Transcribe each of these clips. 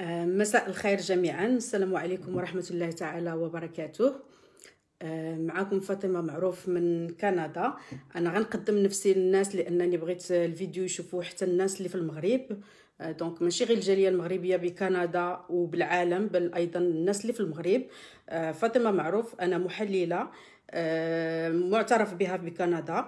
آه، مساء الخير جميعا السلام عليكم ورحمة الله تعالى وبركاته آه، معكم فاطمة معروف من كندا أنا غنقدم نفسي للناس لأنني بغيت الفيديو يشوفوا حتى الناس اللي في المغرب آه، دونك ماشي غير الجالية المغربية بكندا وبالعالم بل أيضا الناس اللي في المغرب فاطمة معروف أنا محللة معترف بها بكندا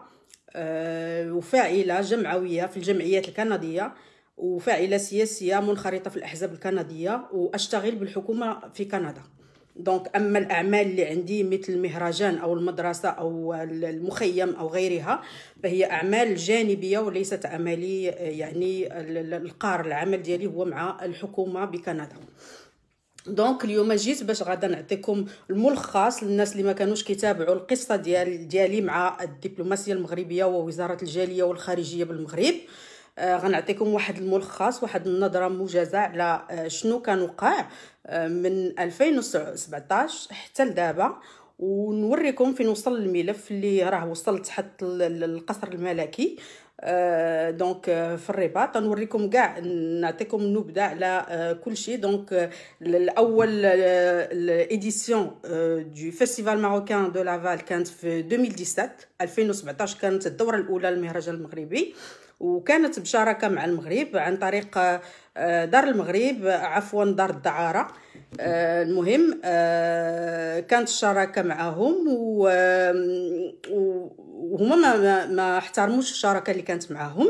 وفاعلة جمعوية في الجمعيات الكندية وفاعلة سياسية منخرطة في الأحزاب الكندية وأشتغل بالحكومة في كندا دونك اما الاعمال اللي عندي مثل المهرجان او المدرسه او المخيم او غيرها فهي اعمال جانبيه وليست عملي يعني القار العمل ديالي هو مع الحكومه بكندا دونك اليوم جيت باش غادا نعطيكم الملخص للناس اللي ما كانوش كيتابعوا القصه ديال ديالي مع الدبلوماسيه المغربيه ووزاره الجاليه والخارجيه بالمغرب آه آه، غنعطيكم واحد الملخص واحد النظره موجزه على آه، شنو كان وقع آه، من 2017 حتى لدابا ونوريكم فين وصل الملف اللي راه وصل تحت القصر الملكي أه دونك في الرباط نوريكم كاع نعطيكم نبذه على كل شيء دونك الاول الايديسيون دو فيستيفال ماروكان دو لافال كانت في 2017 2017 كانت الدوره الاولى للمهرجان المغربي أه وكانت بشراكه مع المغرب عن طريق آه، دار المغرب عفوا دار الدعاره آه، المهم آه، كانت الشراكه معهم وهما ما, ما احترموش الشراكه اللي كانت معاهم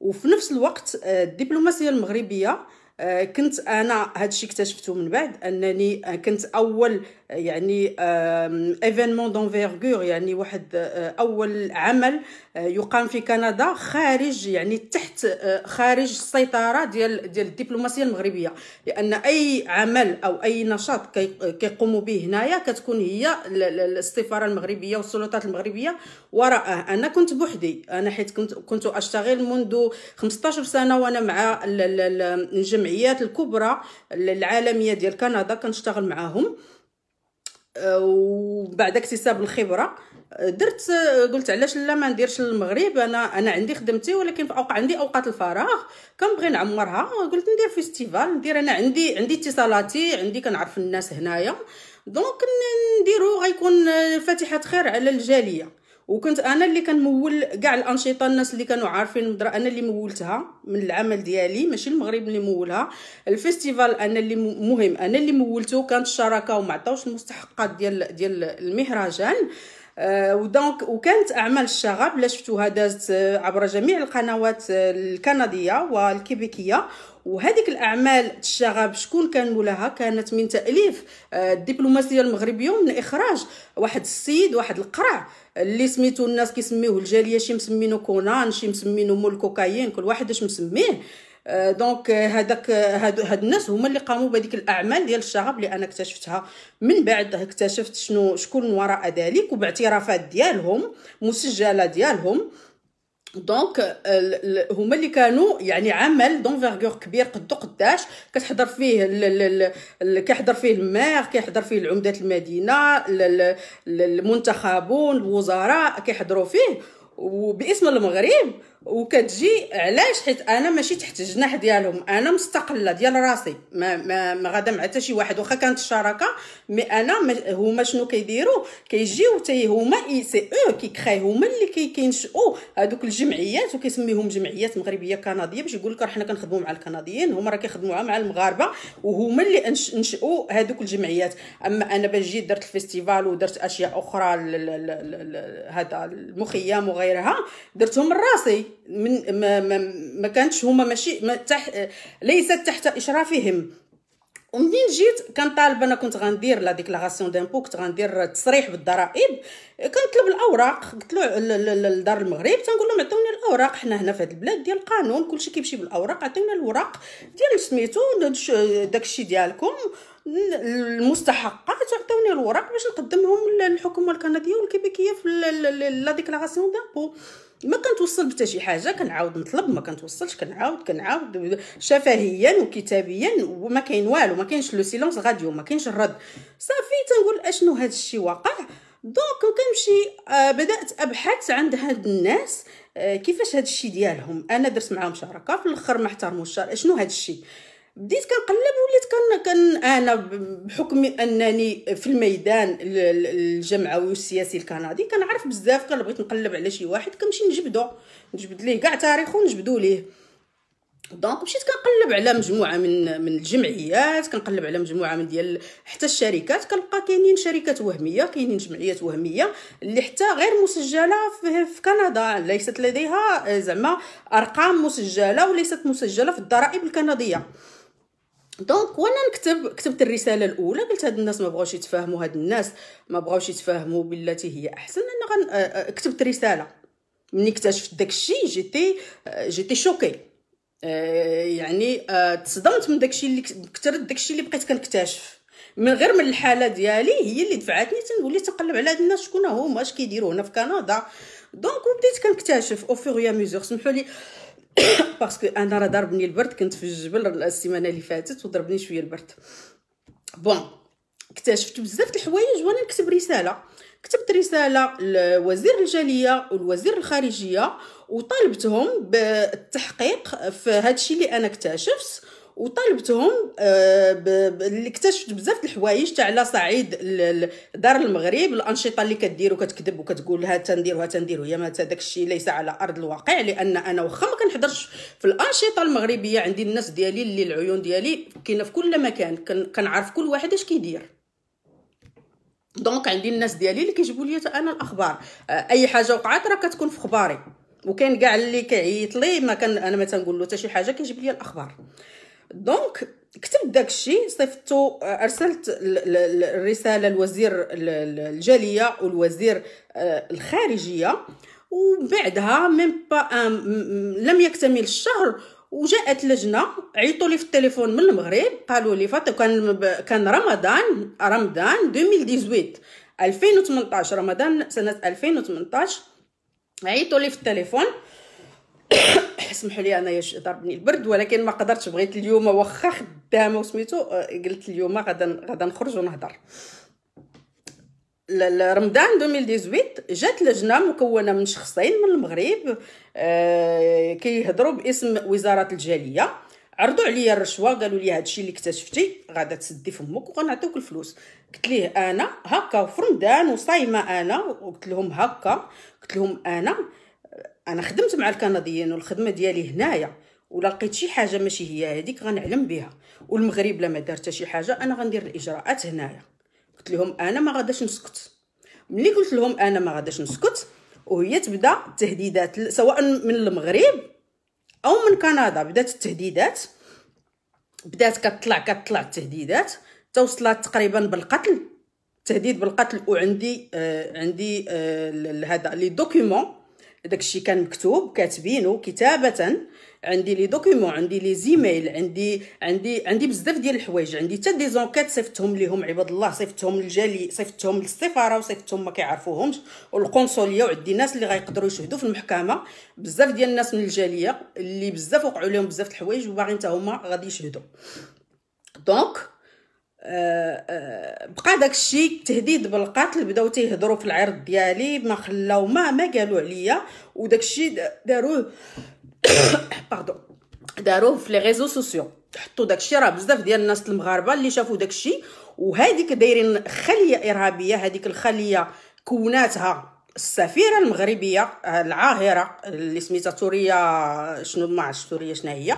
وفي نفس الوقت الدبلوماسيه المغربيه آه، كنت انا هادشي اكتشفته من بعد انني كنت اول آه، يعني ايفينمون دونفيرغور يعني واحد آه، اول عمل يقام في كندا خارج يعني تحت خارج السيطره ديال ديال الدبلوماسيه المغربيه لان اي عمل او اي نشاط كيقوموا به هنايا كتكون هي السفاره المغربيه والسلطات المغربيه وراءه انا كنت بوحدي انا حيت كنت كنت اشتغل منذ 15 سنه وانا مع الجمعيات الكبرى العالميه ديال كندا كنشتغل معاهم أه، وبعد اكتساب الخبره أه، درت أه، قلت علاش لا ما نديرش المغرب انا انا عندي خدمتي ولكن في اوقات عندي اوقات الفراغ كنبغي نعمرها قلت ندير فيستيفال ندير انا عندي عندي اتصالاتي عندي كنعرف الناس هنايا دونك نديرو غيكون فاتحه خير على الجاليه وكنت انا اللي كنمول كاع الانشطه الناس اللي كانوا عارفين المدرة انا اللي مولتها من العمل ديالي ماشي المغرب اللي مولها الفيستيفال انا اللي مهم انا اللي مولته كانت الشراكه وما عطاوش المستحقات ديال ديال المهرجان آه آه، ودونك وكانت اعمال الشغب لا شفتوها دازت عبر جميع القنوات الكنديه والكيبيكيه وهذيك الاعمال الشغب شكون كان مولاها كانت من تاليف آه، الدبلوماسيه المغربيه ومن اخراج واحد السيد واحد القرع اللي سميتو الناس كيسميوه الجاليه شي مسمينو كونان شي مسمينو مول كوكايين كل واحد اش مسميه آه، دونك آه، هذاك آه، هاد, هاد الناس هما اللي قاموا بهذيك الاعمال ديال الشغب اللي انا اكتشفتها من بعد اكتشفت شنو شكون وراء ذلك وباعترافات ديالهم مسجله ديالهم دونك هما اللي كانوا يعني عمل دونفيرغور كبير قدو قداش كتحضر فيه كيحضر فيه المير كيحضر فيه العمدات المدينه المنتخبون الوزراء كيحضروا فيه وباسم المغرب وكتجي علاش حيت انا ماشي تحت الجناح ديالهم انا مستقله ديال راسي ما ما, ما غادا مع حتى شي واحد واخا كانت الشراكه مي انا هما شنو كيديروا كيجيو حتى هما اي سي او كيكري هما اللي كينشئوا هذوك الجمعيات وكيسميهم جمعيات مغربيه كنديه باش يقول لك راه حنا كنخدموا مع الكنديين هما راه كيخدموا مع المغاربه وهما اللي نشئوا هذوك الجمعيات اما انا باش جيت درت الفيستيفال ودرت اشياء اخرى هذا المخيم وغيرها درتهم راسي من ما, ما, ما كانتش هما ماشي ما تح ليست تحت اشرافهم ومنين جيت كان طالب انا كنت غندير لا ديكلاراسيون دامبو كنت غندير تصريح بالضرائب كنطلب الاوراق قلت له لدار المغرب تنقول لهم عطوني الاوراق حنا هنا في هذه البلاد ديال القانون كلشي كيمشي بالاوراق عطونا الوراق ديال سميتو داكشي ديالكم المستحقات عطوني الوراق باش نقدمهم للحكومه الكنديه والكيبيكيه في لا ديكلاراسيون دامبو ما كنتوصل حتى شي حاجه كنعاود نطلب ما كنتوصلش كنعاود كنعاود شفهيا وكتابيا وما كاين والو ما كاينش لو سيلونس غاديو ما كاينش الرد صافي تنقول اشنو هذا الشيء واقع دونك كنمشي euh, بدات ابحث عند هاد الناس آه، كيفاش هاد الشيء ديالهم انا درت معاهم شراكه في الاخر ما احترموش شنو هاد الشيء بديت كنقلب وليت كان, كان انا بحكم انني في الميدان الجمعوي والسياسي الكندي كنعرف بزاف كان بغيت نقلب على شي واحد كنمشي نجبدو نجبد ليه كاع تاريخه نجبدو ليه دونك مشيت كنقلب على مجموعه من من الجمعيات كنقلب على مجموعه من ديال حتى الشركات كنلقى كاينين شركات وهميه كاينين جمعيات وهميه اللي حتى غير مسجله في, في كندا ليست لديها آه، زعما ارقام مسجله وليست مسجله في الضرائب الكنديه دونك وانا نكتب كتبت الرساله الاولى قلت هاد الناس ما بغاوش يتفاهموا هاد الناس ما بغاوش يتفاهموا بالتي هي احسن انا غن... آه، آه، كتبت رساله ملي اكتشفت داكشي جيتي آه، جيتي شوكي يعني تصدمت من داكشي اللي كثرت داكشي اللي بقيت كنكتشف من غير من الحاله ديالي هي اللي دفعتني تنولي تنقلب على هاد الناس شكون هما اش كيديروا هنا في كندا دونك وبديت كنكتشف او فيغيا ميزور سمحوا لي باسكو انا راه ضربني البرد كنت في الجبل السيمانه اللي فاتت وضربني شويه البرد بون اكتشفت بزاف د الحوايج وانا نكتب رساله كتبت رساله لوزير الجاليه والوزير الخارجيه وطالبتهم بالتحقيق في هذا الشيء اللي انا اكتشفت وطالبتهم آه، اللي اكتشفت بزاف د الحوايج تاع على صعيد دار المغرب الانشطه اللي كدير وكتكذب وكتقول ها تندير وها تندير وهي ما داك الشيء ليس على ارض الواقع لان انا واخا ما كنحضرش في الانشطه المغربيه عندي الناس ديالي اللي العيون ديالي كاينه في كل مكان كنعرف كل واحد اش كيدير دونك عندي الناس ديالي اللي كيجيبوا لي انا الاخبار آه، اي حاجه وقعت راه كتكون في خباري وكاين كاع اللي كيعيط لي ما كان انا ما تنقول له حتى شي حاجه كيجيب لي الاخبار دونك كتبت داكشي صيفطتو آه، ارسلت الرساله لوزير الجاليه والوزير آه، الخارجيه وبعدها ميم با لم يكتمل الشهر وجاءت لجنه عيطوا لي في التليفون من المغرب قالوا لي فاطمه كان كان رمضان رمضان 2018 2018 رمضان سنه 2018 عيطوا لي في التليفون اسمحوا لي انايا ضربني البرد ولكن ما قدرتش بغيت اليوم واخا خدامه وسميتو آه، قلت اليوم غدا غدا نخرج ونهضر رمضان 2018 جات لجنه مكونه من شخصين من المغرب آه، كيهضروا باسم وزاره الجاليه عرضوا عليا الرشوه قالوا لي هادشي اللي اكتشفتي غادا تسدي فمك وغنعطيوك الفلوس قلت ليه انا هكا في رمضان وصايمه انا وقلت لهم هكا قلت لهم انا انا خدمت مع الكنديين والخدمه ديالي هنايا ولا لقيت شي حاجه ماشي هي هذيك غنعلم بها والمغرب لا ما دار حتى شي حاجه انا غندير الاجراءات هنايا قلت لهم انا ما غاداش نسكت ملي قلت لهم انا ما غاداش نسكت وهي تبدا التهديدات سواء من المغرب او من كندا بدات التهديدات بدات كطلع كطلع التهديدات توصلت تقريبا بالقتل تهديد بالقتل وعندي آه عندي آه لي دوكيومون داكشي كان مكتوب كاتبينه كتابه عندي لي دوكيمون عندي لي زيميل عندي عندي عندي بزاف ديال الحوايج عندي حتى دي زونكات صيفطهم ليهم عباد الله صيفطهم للجالي صيفطهم للسفاره وصيفطهم ما كيعرفوهمش والقنصليه وعندي ناس اللي غيقدروا يشهدوا في المحكمه بزاف ديال الناس من الجاليه اللي بزاف وقعوا لهم بزاف الحوايج وباغيين حتى هما غادي يشهدوا دونك بقى داك الشيء تهديد بالقتل بداو تيهضروا في العرض ديالي ما خلاو ما ما قالوا عليا وداك الشيء داروه باردون داروه في لي ريزو سوسيو حطوا داك الشيء راه بزاف ديال الناس المغاربه اللي شافوا داك الشيء وهذيك دايرين خليه ارهابيه هذيك الخليه كوناتها السفيره المغربيه العاهره اللي سميتها سوريا شنو ما عرفتش سوريا شنو هي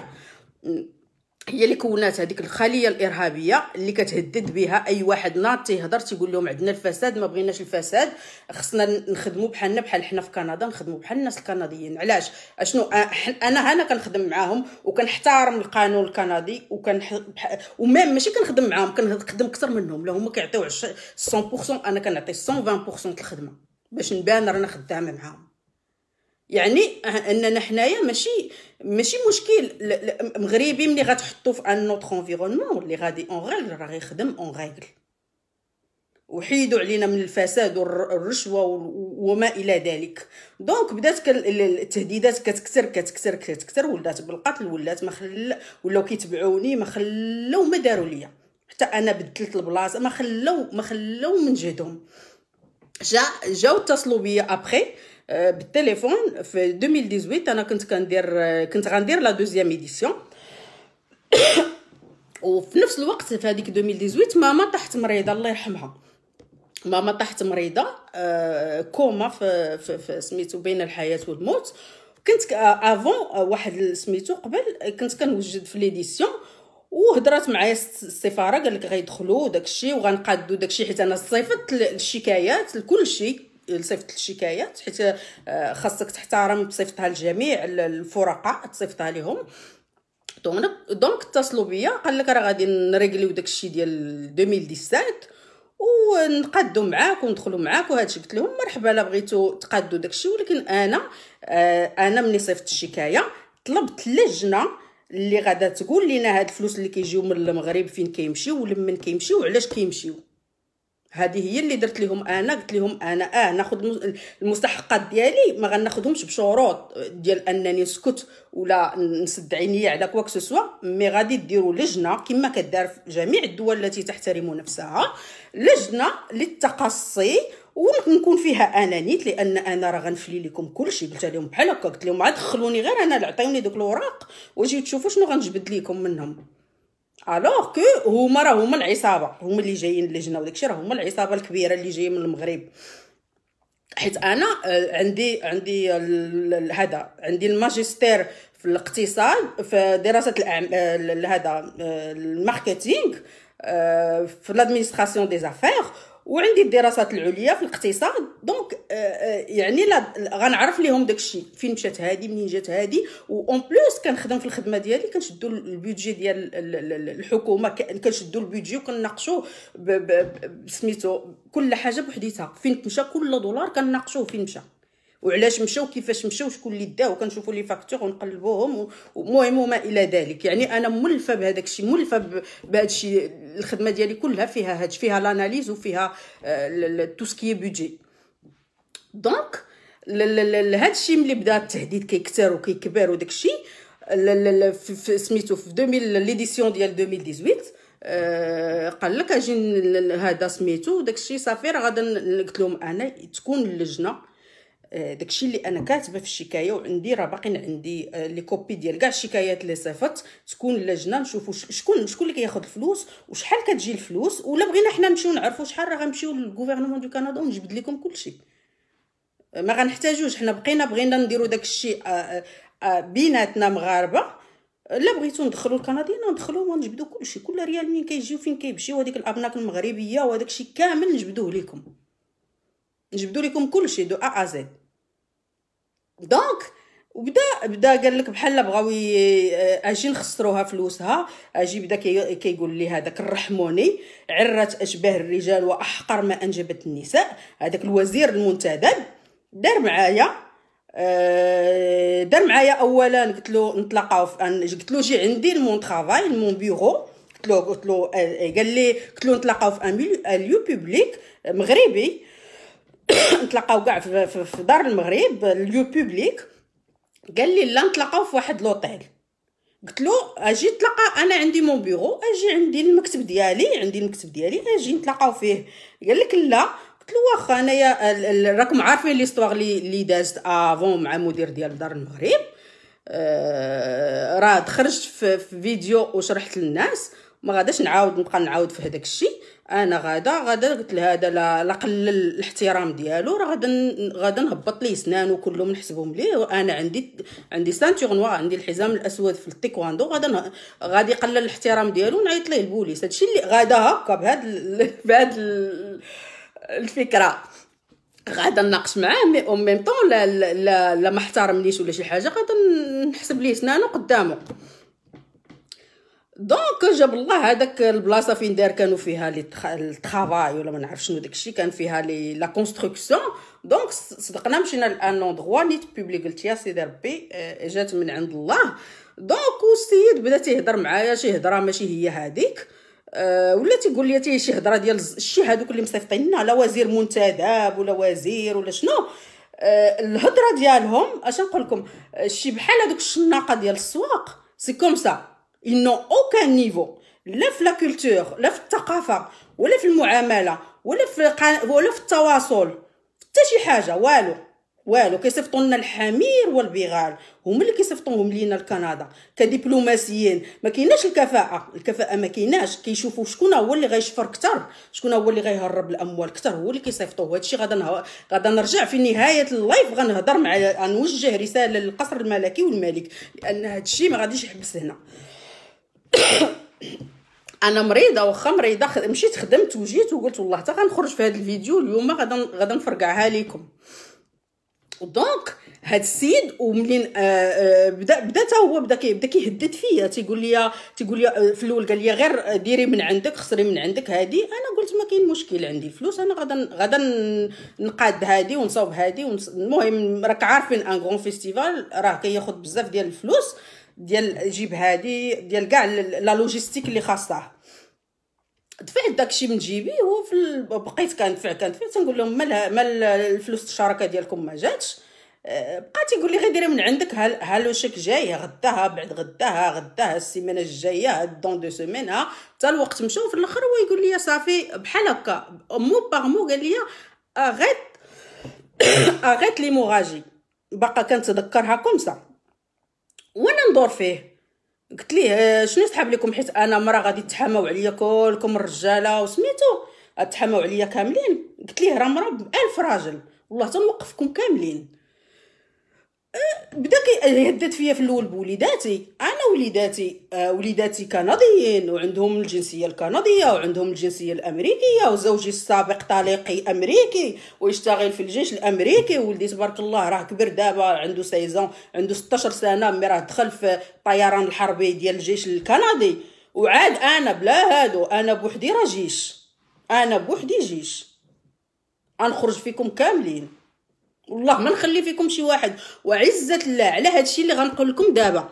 هي اللي كونات هذيك الخليه الارهابيه اللي كتهدد بها اي واحد ناط تيهضر تيقول لهم عندنا الفساد ما بغيناش الفساد خصنا نخدموا بحالنا بحال حنا في كندا نخدموا بحال الناس الكنديين علاش اشنو انا هنا كنخدم معاهم وكنحترم القانون الكندي وكنح ومام ماشي كنخدم معاهم كنخدم اكثر منهم لا هما كيعطيو 100% انا كنعطي 120% الخدمه باش نبان رانا خدامه معاهم يعني اننا حنايا ماشي ماشي مشكل مغربي ملي غتحطو في ان نوتر انفيرونمون اللي غادي اون ريغل راه غيخدم اون ريغل وحيدوا علينا من الفساد والرشوه وما الى ذلك دونك بدات التهديدات كتكثر كتكثر كتكثر ولات بالقتل ولات ما خل ولاو كيتبعوني ما خلاو ما داروا ليا حتى انا بدلت البلاصه ما خلاو ما خلاو من جهدهم جا جاو اتصلوا بيا ابخي Euh, بالتليفون في 2018 انا كنت كندير كنت غندير لا دوزيام ايديسيون وفي نفس الوقت في هذيك 2018 ماما طاحت مريضه الله يرحمها ماما طاحت مريضه آه، كوما في, في, في سميتو بين الحياه والموت كنت افون آه، آه، واحد سميتو قبل كنت كنوجد في ليديسيون وهضرات معايا السفاره قال لك غيدخلوا داكشي وغنقادوا داكشي حيت انا صيفطت الشكايات لكل شيء صيفط الشكايات حيت آه، خاصك تحترم تصيفطها لجميع الفرقاء تصيفطها لهم دونك دونك اتصلوا بيا قال لك راه غادي نريغليو داكشي ديال 2017 ونقادوا معاك وندخلوا معاك وهادشي قلت لهم مرحبا لا بغيتو تقادو داكشي ولكن انا آه انا ملي صيفطت الشكايه طلبت اللجنه اللي غادا تقول لينا هاد الفلوس اللي كيجيو من المغرب فين كيمشيو ولمن كيمشيو وعلاش كيمشيو هذه هي اللي درت لهم انا قلت لهم انا اه ناخذ المستحقات ديالي ما غناخذهمش بشروط ديال انني نسكت ولا نسد عينيا على كواك سوسوا مي غادي ديروا لجنه كما كدار في جميع الدول التي تحترم نفسها لجنه للتقصي ونكون فيها انانيت لان انا راه غنفلي لكم كلشي قلت لهم بحال هكا قلت لهم عاد دخلوني غير انا عطيوني دوك الوراق وجيو تشوفوا شنو غنجبد لكم منهم الوغ كو هما راه هما العصابه هما اللي جايين اللجنه وداكشي راه هما العصابه الكبيره اللي جايه من المغرب حيت انا آه، عندي عندي هذا عندي الماجستير في الاقتصاد في دراسه هذا آه، الماركتينغ آه، في لادمينستراسيون دي زافير وعندي الدراسات العليا في الاقتصاد دونك euh, euh, يعني غنعرف ليهم داكشي فين مشات هادي منين جات هادي اون بلوس كنخدم في الخدمه ديالي كنشدو البيدجي ديال الحكومه كنشدو البيدجي وكنناقشوه بسميتو كل حاجه بوحديتها فين مشى كل دولار كنناقشوه فين مشى وعلاش مشاو كيفاش مشاو شكون اللي داو كنشوفوا لي فاكتور ونقلبوهم ومهم وما الى ذلك يعني انا ملفه بهذاك الشيء ملفه بهذا الشيء الخدمه ديالي كلها فيها هاد فيها لاناليز وفيها تو سكي بودجي دونك هذا الشيء ملي بدا التهديد كيكثر وكيكبر وداك الشيء سميتو في 2000 ليديسيون ديال 2018 آه، قال لك اجي هذا سميتو داكشي صافي راه غادا قلت لهم انا تكون اللجنه آه، داكشي اللي انا كاتبه في الشكايه وعندي راه باقي عندي آه، لي كوبي ديال كاع الشكايات اللي صيفطت تكون اللجنه نشوفوا شكون شكون اللي كياخذ الفلوس وشحال كتجي الفلوس ولا بغينا حنا نمشيو نعرفوا شحال راه غنمشيو للغوفرنمون دو كندا ونجبد لكم كلشي آه، ما غنحتاجوش حنا بقينا بغينا نديرو داكشي بيناتنا مغاربه لا بغيتو ندخلوا الكنديين ندخلوهم ونجبدوا كلشي كل ريال منين كيجيو فين كيمشيو هذيك الابناك المغربيه وهذاك الشيء كامل نجبدوه لكم نجبدوا لكم كلشي دو ا ا زد دونك وبدا بدا قال لك بحال بغاو آه، اجي نخسروها فلوسها اجي بدا كيقول كي لي هذاك الرحموني عرت اشباه الرجال واحقر ما انجبت النساء هذاك الوزير المنتدب دار معايا أه دار معايا اولا قلت له نتلاقاو قلت له جي عندي المون طرافاي المون بيرو قلت له قلت له آه، آه، قال لي قلت له نتلاقاو في ان ليو بوبليك مغربي نتلاقاو كاع في, في, في دار المغرب اليو بوبليك قال لي لا نتلاقاو في واحد لوطيل قلت له اجي تلقى انا عندي مون بيرو اجي عندي المكتب ديالي عندي المكتب ديالي اجي نتلاقاو فيه قال لك لا قلت له واخا انايا راكم عارفين ليستوار لي دازت افون مع مدير ديال دار المغرب آه، راه خرجت في, في فيديو وشرحت للناس ما غاداش نعاود نبقى نعاود في هذاك الشيء انا غادا غادا قلت هذا لا قلل الاحترام ديالو راه غادا غادا نهبط ليه سنانو كلهم نحسبهم ليه وانا عندي عندي سانتيغ نوار عندي الحزام الاسود في التيكواندو غادا غادي يقلل الاحترام ديالو نعيط ليه البوليس هادشي اللي غادا هكا بهاد بهاد الفكره غادا نناقش معاه مي اون ميم طون لا لا, لا ما احترمنيش ولا شي حاجه غادا نحسب ليه سنانو قدامه دونك جاب الله هذاك البلاصه فين دار كانوا فيها لي طرافاي ولا ما نعرف شنو داكشي كان فيها لي لا كونستركسيون دونك صدقنا مشينا لان اوندغوا نيت بوبليك قلت يا سيدي ربي آه، جات من عند الله دونك السيد بدا تيهضر معايا شي هضره ماشي هي هذيك آه، ولا تيقول لي شي هضره ديال شي هذوك اللي مصيفطين لنا لا وزير منتدب ولا وزير ولا شنو آه، الهضره ديالهم اش نقول لكم شي بحال هذوك الشناقه ديال السواق سي كوم سا ils n'ont aucun niveau لا la لا la thaqafa في الثقافه ولا في المعامله ولا في ولا في التواصل حتى شي حاجه والو والو كيصيفطوا لنا الحمير والبغال هما اللي كيصيفطوهم لينا لكندا كدبلوماسيين ما كايناش الكفاءه الكفاءه ما كايناش كيشوفوا شكون هو اللي غيشفر اكثر شكون هو اللي غيهرب الاموال اكثر هو اللي كيصيفطوه هادشي غادا نهو... غادا نرجع في نهايه اللايف غنهضر مع غنوجه رساله للقصر الملكي والملك لان هادشي ما غاديش يحبس هنا انا مريضه واخا مريضه خد... مشيت خدمت وجيت وقلت والله حتى غنخرج في هذا الفيديو اليوم غدا غدا نفرقعها لكم دونك هاد السيد ومنين آه آه بدا بدا حتى هو بدا كيبدا كيهدد فيا تيقول لي تيقول لي في الاول قال لي غير ديري من عندك خسري من عندك هادي انا قلت ما كاين مشكل عندي الفلوس انا غدا غدا نقاد هادي ونصاوب هادي المهم راك عارفين ان غون فيستيفال راه كياخذ بزاف ديال الفلوس ديال جيب هادي ديال كاع لا لوجيستيك اللي خاصها دفعت داكشي من جيبي هو في بقيت كندفع كندفع تنقول لهم مال مال الفلوس الشراكه ديالكم ما جاتش آه، بقى تيقول لي غير من عندك ها لوشيك جاي غداها بعد غداها غداها السيمانه الجايه هاد دون دو سيمين ها حتى الوقت مشى في الاخر هو يقول لي صافي بحال هكا مو باغ مو قال لي اغيت اغيت لي موراجي باقا كنتذكرها كومسا وانا ندور فيه قلت ليه آه، شنو سحاب لكم حيت انا مرا غادي تحاموا عليا كلكم الرجاله وسميتو تحاموا عليا كاملين قلت ليه راه مرا بألف راجل والله تنوقفكم كاملين بدا كيهدد فيا في الاول بوليداتي انا وليداتي آه، وليداتي كنديين وعندهم الجنسيه الكنديه وعندهم الجنسيه الامريكيه وزوجي السابق طليقي امريكي ويشتغل في الجيش الامريكي ولدي تبارك الله راه كبر دابا عنده سيزون عنده 16 سنه مي راه دخل في الطيران الحربي ديال الجيش الكندي وعاد انا بلا هادو انا بوحدي راه جيش انا بوحدي جيش غنخرج فيكم كاملين والله ما نخلي فيكم شي واحد وعزه الله على هذا الشيء اللي غنقول لكم دابا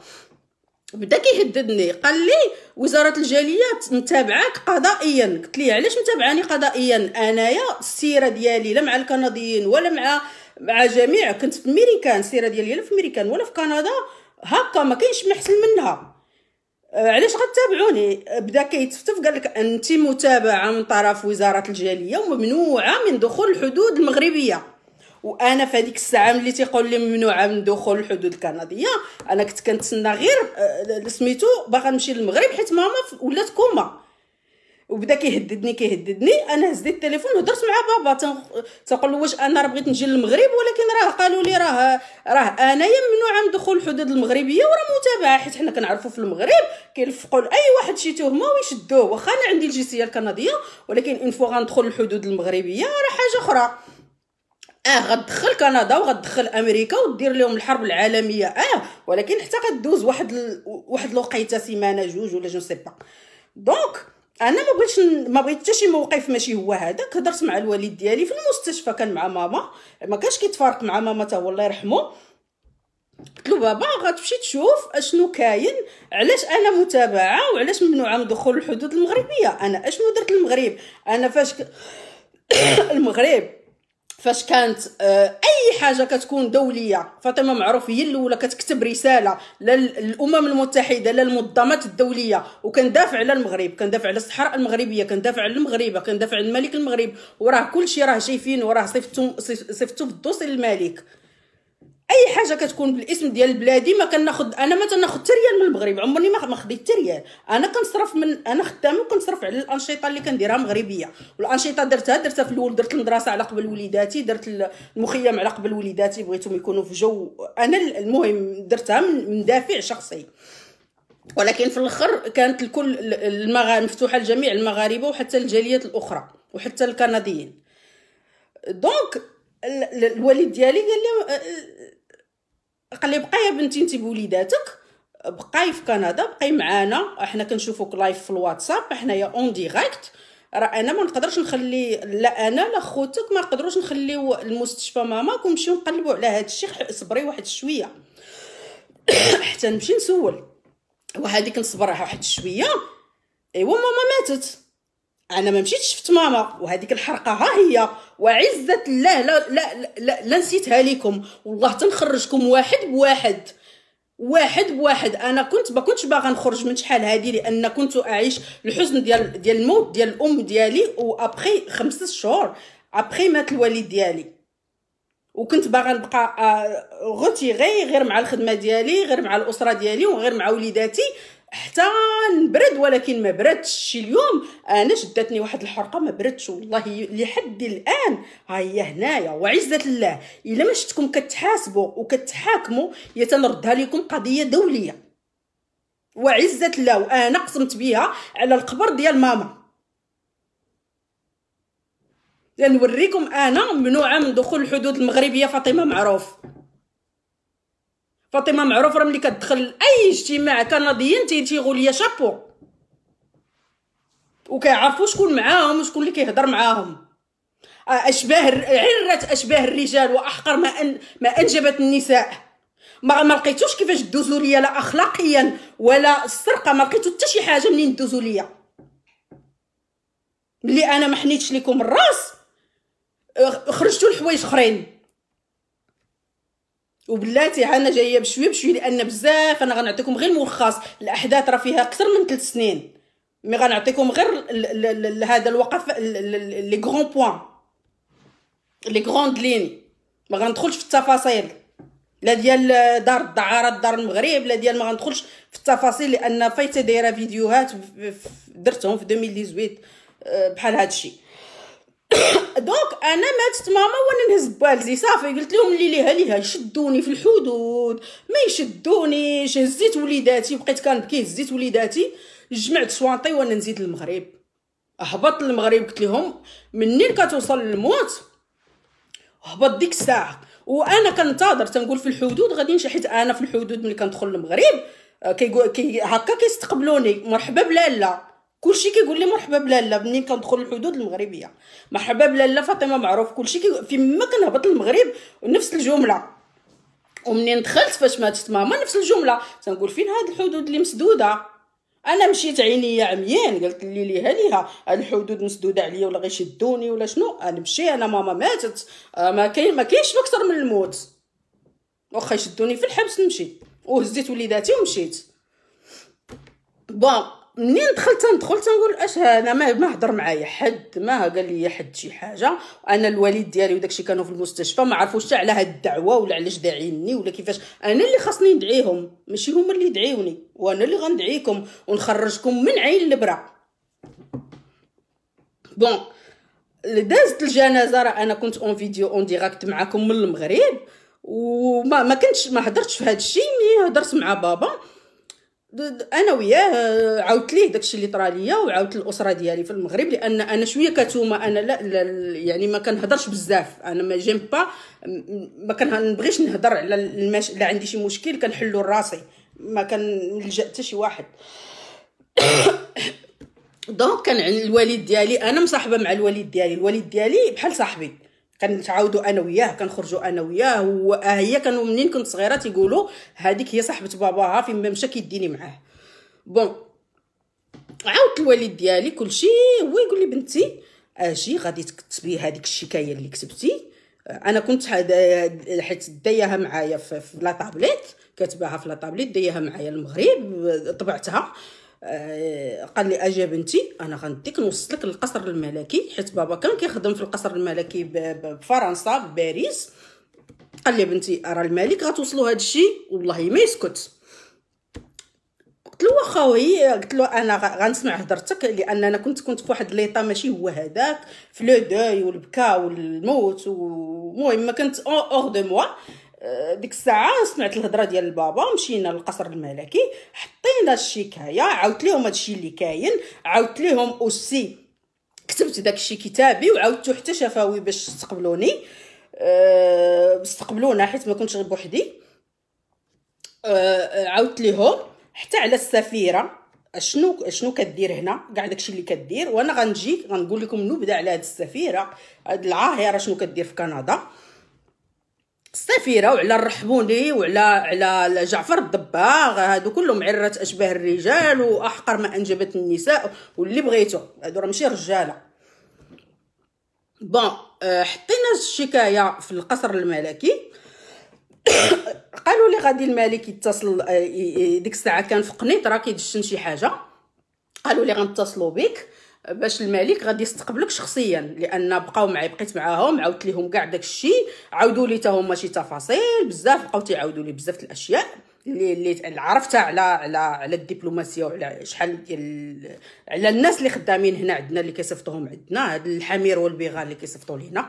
بدا كيهددني قال لي وزاره الجاليه متابعاك قضائيا قلت لي علاش متابعاني قضائيا انايا السيره ديالي لا مع الكنديين ولا مع مع جميع كنت في امريكان السيره ديالي لا في امريكان ولا في كندا هكا ما كاينش محسن منها أه، علاش غتابعوني بدا كيتفتف قال لك انت متابعه من طرف وزاره الجاليه وممنوعه من دخول الحدود المغربيه وانا في هذيك الساعه ملي تيقول لي ممنوعه من دخول الحدود الكنديه انا كنت كنتسنى غير آه، سميتو باغا نمشي للمغرب حيت ماما ولات كوما وبدا كيهددني كيهددني انا هزيت التليفون وهضرت مع بابا تنقول له واش انا بغيت نجي للمغرب ولكن راه قالوا لي راه راه انايا ممنوعه من دخول الحدود المغربيه وراه متابعه حيت حنا كنعرفوا في المغرب كيلفقوا لاي واحد شي تهمه ويشدوه واخا انا عندي الجنسيه الكنديه ولكن ان فوا غندخل الحدود المغربيه راه حاجه اخرى اه غدخل كندا وغدخل امريكا ودير لهم الحرب العالميه اه ولكن حتى غدوز واحد ال... واحد الوقيته سيمانه جوج ولا جو سي با دونك انا ما بغيتش ما بغيت حتى شي موقف ماشي هو هذاك هضرت مع الوالد ديالي في المستشفى كان مع ماما ما كانش كيتفارق مع ماما حتى هو الله يرحمه قلت له بابا غتمشي تشوف اشنو كاين علاش انا متابعه وعلاش ممنوعه من دخول الحدود المغربيه انا اشنو درت المغرب انا فاش المغرب فاش كانت آه، اي حاجه كتكون دوليه فاطمه معروف هي الاولى كتكتب رساله للامم المتحده للمنظمات الدوليه وكندافع على المغرب كندافع على الصحراء المغربيه كندافع على المغرب كندافع على الملك المغرب وراه كلشي راه شايفين وراه صيفطو صيفتو في الدوسي للملك اي حاجه كتكون بالاسم ديال بلادي ما كناخذ انا ما تناخذ تريال من المغرب عمرني ما خديت تريال انا كنصرف من انا خدامه وكنصرف على الانشطه اللي كنديرها مغربيه والانشطه درتها درتها في الاول درت المدرسه على قبل وليداتي درت المخيم على قبل وليداتي بغيتهم يكونوا في جو انا المهم درتها من دافع شخصي ولكن في الاخر كانت الكل المغارب مفتوحه لجميع المغاربه وحتى الجاليات الاخرى وحتى الكنديين دونك الوالد ديالي قال لي قال لي بقى يا بنتي انت بوليداتك بقاي في كندا بقاي معانا احنا كنشوفوك لايف في الواتساب حنايا اون ديريكت راه انا ما نقدرش نخلي لا انا لا خوتك ما نقدروش نخليو المستشفى ماماك ونمشيو نقلبوا على هذا الشيء صبري واحد شويه حتى نمشي نسول وهذه نصبرها واحد شويه ايوا ماما ماتت انا ما مشيتش شفت ماما وهذيك الحرقه ها هي وعزه الله لا لا لا, لا, نسيتها لكم والله تنخرجكم واحد بواحد واحد بواحد انا كنت ما كنتش باغا نخرج من شحال هادي لان كنت اعيش الحزن ديال ديال الموت ديال الام ديالي وابخي خمسة شهور ابخي مات الوالد ديالي وكنت باغا نبقى آه، غوتيغي غير مع الخدمه ديالي غير مع الاسره ديالي وغير مع وليداتي حتى نبرد ولكن ما بردش اليوم انا شدتني واحد الحرقه ما بردش والله لحد الان ها هي هنايا وعزه الله الا ما شفتكم كتحاسبوا وكتحاكموا يتنردها لكم قضيه دوليه وعزه الله وانا قسمت بها على القبر ديال ماما نوريكم انا ممنوعه من دخول الحدود المغربيه فاطمه معروف فاطمه معروف راه ملي كتدخل اي اجتماع كنديين تيتيغوا ليا شابو وكيعرفوا شكون معاهم وشكون اللي كيهضر معاهم اشباه عره اشباه الرجال واحقر ما أن ما انجبت النساء ما ما لقيتوش كيفاش دوزوا ليا لا اخلاقيا ولا السرقه ما لقيتو حتى شي حاجه منين دوزوا ليا ملي انا ما حنيتش لكم الراس خرجتوا لحوايج اخرين وبلاتي ها انا جايه بشويه بشويه لان بزاف انا غنعطيكم غير ملخص الاحداث راه فيها اكثر من 3 سنين مي غنعطيكم غير هذا الوقف لي غون بوين لي غروند لين ما غندخلش في التفاصيل لا ديال دار الدعارات دار المغرب لا ديال ما غندخلش في التفاصيل لان فايته دايره فيديوهات درتهم في 2018 آه، بحال الشيء دونك انا ماتت ماما وانا نهز بالزي صافي قلت لهم اللي ليها ليها يشدوني في الحدود ما يشدونيش هزيت وليداتي بقيت كنبكي هزيت وليداتي جمعت سوانطي وانا نزيد للمغرب هبط للمغرب قلت لهم منين كتوصل للموت هبط ديك الساعه وانا كنتظر تنقول في الحدود غادي نمشي حيت انا في الحدود ملي كندخل للمغرب آه، كي, كي هكا كيستقبلوني مرحبا بلالا كلشي كيقول لي مرحبا بلاله منين كندخل الحدود المغربيه مرحبا بلاله فاطمه معروف كلشي في ما كنهبط للمغرب نفس الجمله ومنين دخلت فاش ماتت ماما نفس الجمله تنقول فين هاد الحدود اللي مسدوده انا مشيت عينيا عميان قلت لي ليها ليها الحدود مسدوده عليا ولا غيشدوني ولا شنو انا مشي انا ماما ماتت آه، ما كاين ما كاينش اكثر من الموت واخا يشدوني في الحبس نمشي وهزيت وليداتي ومشيت بون منين دخلت ندخل تنقول اش انا ما ما هضر معايا حد ما قال لي حد شي حاجه انا الوالد ديالي وداكشي كانوا في المستشفى ما عرفوش على هاد الدعوه ولا علاش داعيني ولا كيفاش انا اللي خاصني ندعيهم ماشي هما اللي يدعيوني وانا اللي غندعيكم ونخرجكم من عين البرا بون دازت الجنازه راه انا كنت اون فيديو اون ديراكت معاكم من المغرب وما ما كنتش ما هضرتش في هذا الشيء مي هضرت مع بابا انا وياه آه، عاودت ليه داكشي اللي طرا ليا وعاودت الاسره ديالي في المغرب لان انا شويه كتومه انا لا, لا يعني ما كنهضرش بزاف انا ما جيم با ما كنبغيش نهضر على المش... لا عندي شي مشكل كنحلو راسي ما كنلجا حتى شي واحد دونك كان الوالد ديالي انا مصاحبه مع الوالد ديالي الوالد ديالي بحال صاحبي كنتعاودوا انا وياه كنخرجوا انا وياه وهي كانوا منين كنت صغيره تيقولوا هذيك هي صاحبه باباها فين ما مشى كيديني معاه بون عاودت الوالد ديالي كلشي هو يقول لي بنتي اجي غادي تكتبي هذيك الشكايه اللي كتبتي انا كنت حيت داياها معايا في لا طابليت كاتباها في لا طابليت داياها معايا المغرب طبعتها آه، قال لي اجا بنتي انا غنديك نوصلك للقصر الملكي حيت بابا كان كيخدم في القصر الملكي بفرنسا بباريس قال لي بنتي راه الملك غتوصلوا هذا الشيء والله ما يسكت قلت له واخا قلت له انا غنسمع هضرتك لان انا كنت كنت في واحد ليطا ماشي هو هذاك في لو دوي والبكا والموت ومهم ما كنت اور دو موا ديك الساعه سمعت الهضره ديال البابا مشينا للقصر الملكي حطينا الشكايه عاودت لهم هادشي اللي كاين عاودت لهم اوسي كتبت داكشي كتابي وعاودته حتى شفاوي باش استقبلوني أه استقبلونا حيت ما كنتش غير بوحدي أه عاودت لهم حتى على السفيره شنو شنو كدير هنا كاع داكشي اللي كدير وانا غنجي غنقول لكم نبدا على هاد السفيره هاد العاهره شنو كدير في كندا السفيره وعلى الرحبوني وعلى على جعفر الدباغ هادو كلهم عرات اشباه الرجال واحقر ما انجبت النساء واللي بغيتو هادو راه ماشي رجاله بون آه، حطينا الشكايه في القصر الملكي قالوا لي غادي الملك يتصل آه، ديك الساعه كان في قنيطره كيدشن شي حاجه قالوا لي غنتصلوا بك باش الملك غادي يستقبلك شخصيا لان بقاو معايا بقيت معاهم عاودت لهم كاع داكشي عاودوا لي هما شي تفاصيل بزاف بقاو تيعاودوا لي بزاف الاشياء اللي اللي عرفتها على على على الدبلوماسيه وعلى شحال ديال على الناس اللي خدامين هنا عندنا اللي كيصيفطوهم عندنا هاد الحمير والبيغال اللي كيصيفطوا لينا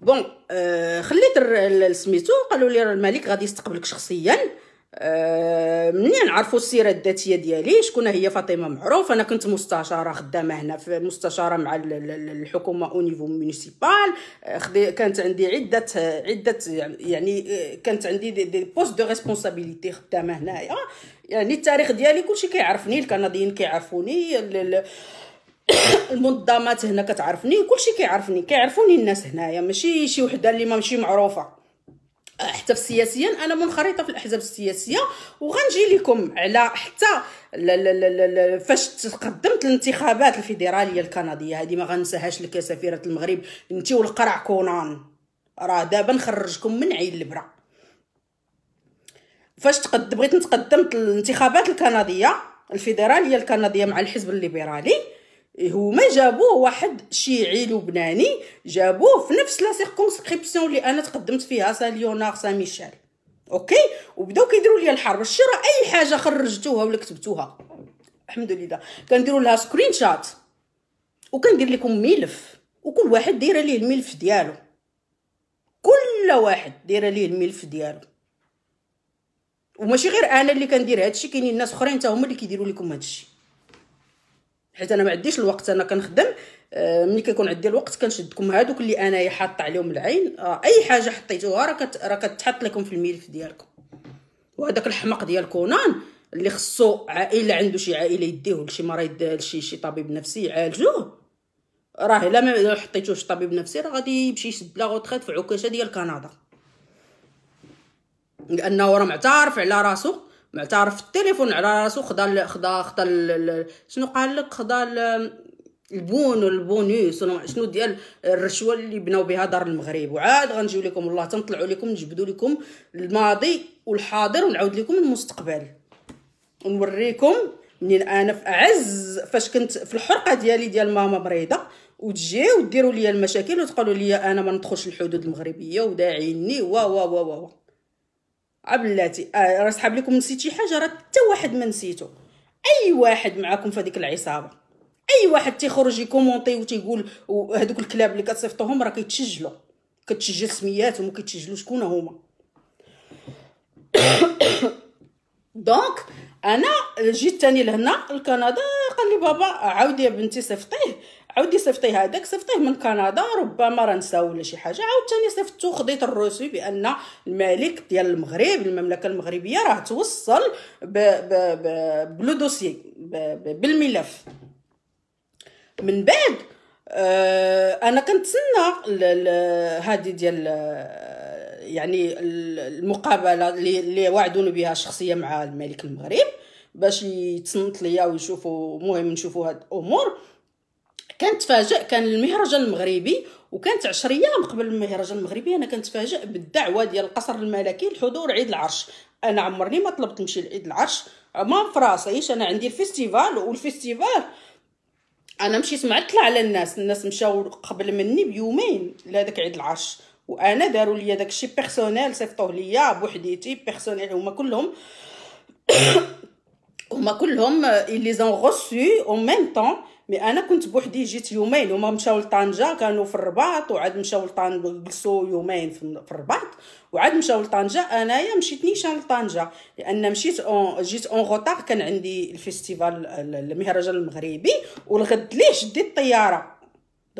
بون euh، خليت سميتو قالوا لي الملك غادي يستقبلك شخصيا آه آه، منين عرفوا السيره الذاتيه ديالي شكون هي فاطمه معروف انا كنت مستشاره خدامه هنا في مستشاره مع الحكومه او نيفو مونيسيبال كانت عندي عده عده يعني, يعني، آه، كانت عندي دي, دي بوست دو ريسبونسابيلتي خدامه هنايا يعني التاريخ ديالي كلشي كيعرفني الكنديين كيعرفوني المنظمات هنا كتعرفني كلشي كيعرفني كيعرفوني الناس هنايا ماشي شي وحده اللي ماشي معروفه حتى سياسيا انا منخرطه في الاحزاب السياسيه وغنجي لكم على حتى فاش تقدمت الانتخابات الفيدراليه الكنديه هذه ما غنساهاش لك يا سفيره المغرب انت والقرع كونان راه دابا نخرجكم من عين البرا فاش تقدم بغيت نتقدمت الانتخابات الكنديه الفيدراليه الكنديه مع الحزب الليبرالي هما جابوه واحد شيعي لبناني جابوه في نفس لا سيركونسكريبسيون اللي انا تقدمت فيها ساليونار ليونار ميشيل اوكي وبداو كيديروا لي الحرب راه اي حاجه خرجتوها ولا كتبتوها الحمد لله كنديروا لها سكرين شات وكندير لكم ملف وكل واحد دايره ليه الملف ديالو كل واحد دايره ليه الملف ديالو وماشي غير انا اللي كندير هادشي كاينين ناس اخرين حتى هما اللي كيديروا لكم هادشي حيت انا ما عنديش الوقت انا كنخدم آه، ملي كيكون عندي الوقت كنشدكم هادوك اللي انايا حاطه عليهم العين آه، اي حاجه حطيتوها راه راه كتحط لكم في الملف ديالكم وهذاك الحمق ديال كونان اللي خصو عائله عنده شي عائله يديه لشي مريض لشي شي طبيب نفسي يعالجوه راه الا ما حطيتوش طبيب نفسي راه غادي يمشي يسد لا غوتريت في عكاشه ديال كندا لانه راه معترف على راسو معترف التليفون على راسو خدا خدا خدا شنو قال لك خدا البون والبونوس شنو ديال الرشوه اللي بناو بها دار المغرب وعاد غنجيو لكم والله تنطلعوا لكم نجبدوا لكم الماضي والحاضر ونعاود لكم المستقبل ونوريكم منين انا في اعز فاش كنت في الحرقه ديالي ديال ماما مريضه وتجي وديروا لي المشاكل وتقولوا لي انا ما ندخلش الحدود المغربيه وداعيني و وا وا وا, وا. آه، بلاتي آه، راه صحاب لكم نسيتي حاجه راه حتى واحد ما نسيتو اي واحد معاكم في هذيك العصابه اي واحد تيخرج يكومونتي وتيقول هذوك الكلاب اللي كتصيفطوهم راه كيتسجلوا كتسجل سمياتهم وكيتسجلوا شكون هما دونك انا جيت تاني لهنا لكندا قال لي بابا عاودي يا بنتي صيفطيه عاودي صيفطيه هذاك صيفطيه من كندا ربما راه نساو ولا شي حاجه عاوتاني صيفطتو خديت الروسي بان الملك ديال المغرب المملكه المغربيه راه توصل ب ب ب بلو دوسي بالملف من بعد آه انا كنتسنى هذه ديال يعني المقابله اللي وعدوني بها شخصيه مع الملك المغرب باش يتصنت ليا ويشوفوا مهم نشوفوا هاد الامور كنتفاجئ كان المهرجان المغربي وكانت عشر ايام قبل المهرجان المغربي انا كنتفاجئ بالدعوه ديال القصر الملكي لحضور عيد العرش انا عمرني ما طلبت نمشي لعيد العرش ما في راسيش انا عندي الفيستيفال والفيستيفال انا مشيت معطله على الناس الناس مشاو قبل مني بيومين لهذاك عيد العرش وانا داروا داك داكشي بيرسونيل صيفطوه ليا بوحديتي بيرسونيل هما كلهم هما كلهم اللي زون ont او ميم طون مي انا كنت بوحدي جيت يومين هما مشاو لطنجه كانوا في الرباط وعاد مشاو لطنجه جلسوا يومين في الرباط وعاد مشاو لطنجه انايا مشيت نيشان لطنجه لان مشيت أون جيت اون غوطار كان عندي الفيستيفال المهرجان المغربي والغد ليه شديت الطياره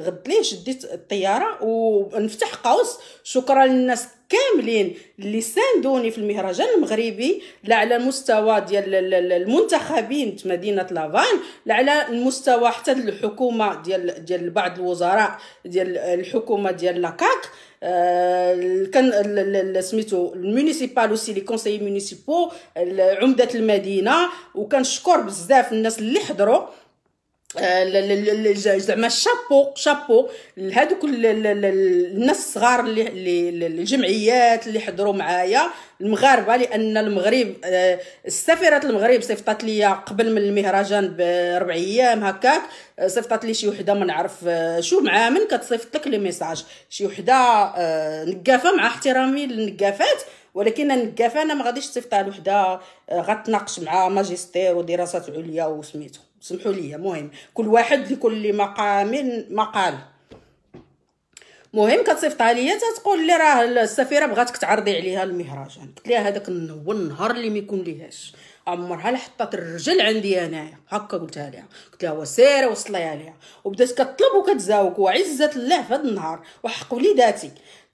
غدلين ليه شديت الطياره ونفتح قوس شكرا للناس كاملين اللي ساندوني في المهرجان المغربي لا على المستوى ديال المنتخبين في مدينه لافان لا على المستوى حتى الحكومه ديال ديال بعض الوزراء ديال الحكومه ديال لاكاك آه، كان سميتو المونيسيبال وسي لي كونسيي مونيسيبو عمده المدينه وكنشكر بزاف الناس اللي حضروا آه، زعما الشابو شابو لهذوك الناس الصغار اللي الجمعيات اللي حضروا معايا المغاربه لان المغرب آه، السفيره المغرب صيفطات لي قبل من المهرجان بربع ايام هكاك آه، صيفطات لي شي وحده ما نعرف شو مع من كتصيفط لك لي ميساج شي وحده نقافه مع احترامي للنقافات ولكن النقافه انا ما غاديش تصيفطها لوحده غتناقش مع ماجستير ودراسات عليا وسميتو سمحوا لي مهم كل واحد لكل مقام مقال مهم كتصيفطها ليا تتقول لي راه السفيره بغاتك تعرضي عليها المهرجان قلت لها هذاك هو النهار اللي ما يكون ليهاش عمرها لا حطات الرجل عندي انايا هكا قلتها لها قلت لها وسيره وصلي عليها وبدات كطلب وكتزاوق وعزه الله في هذا النهار وحق وليداتي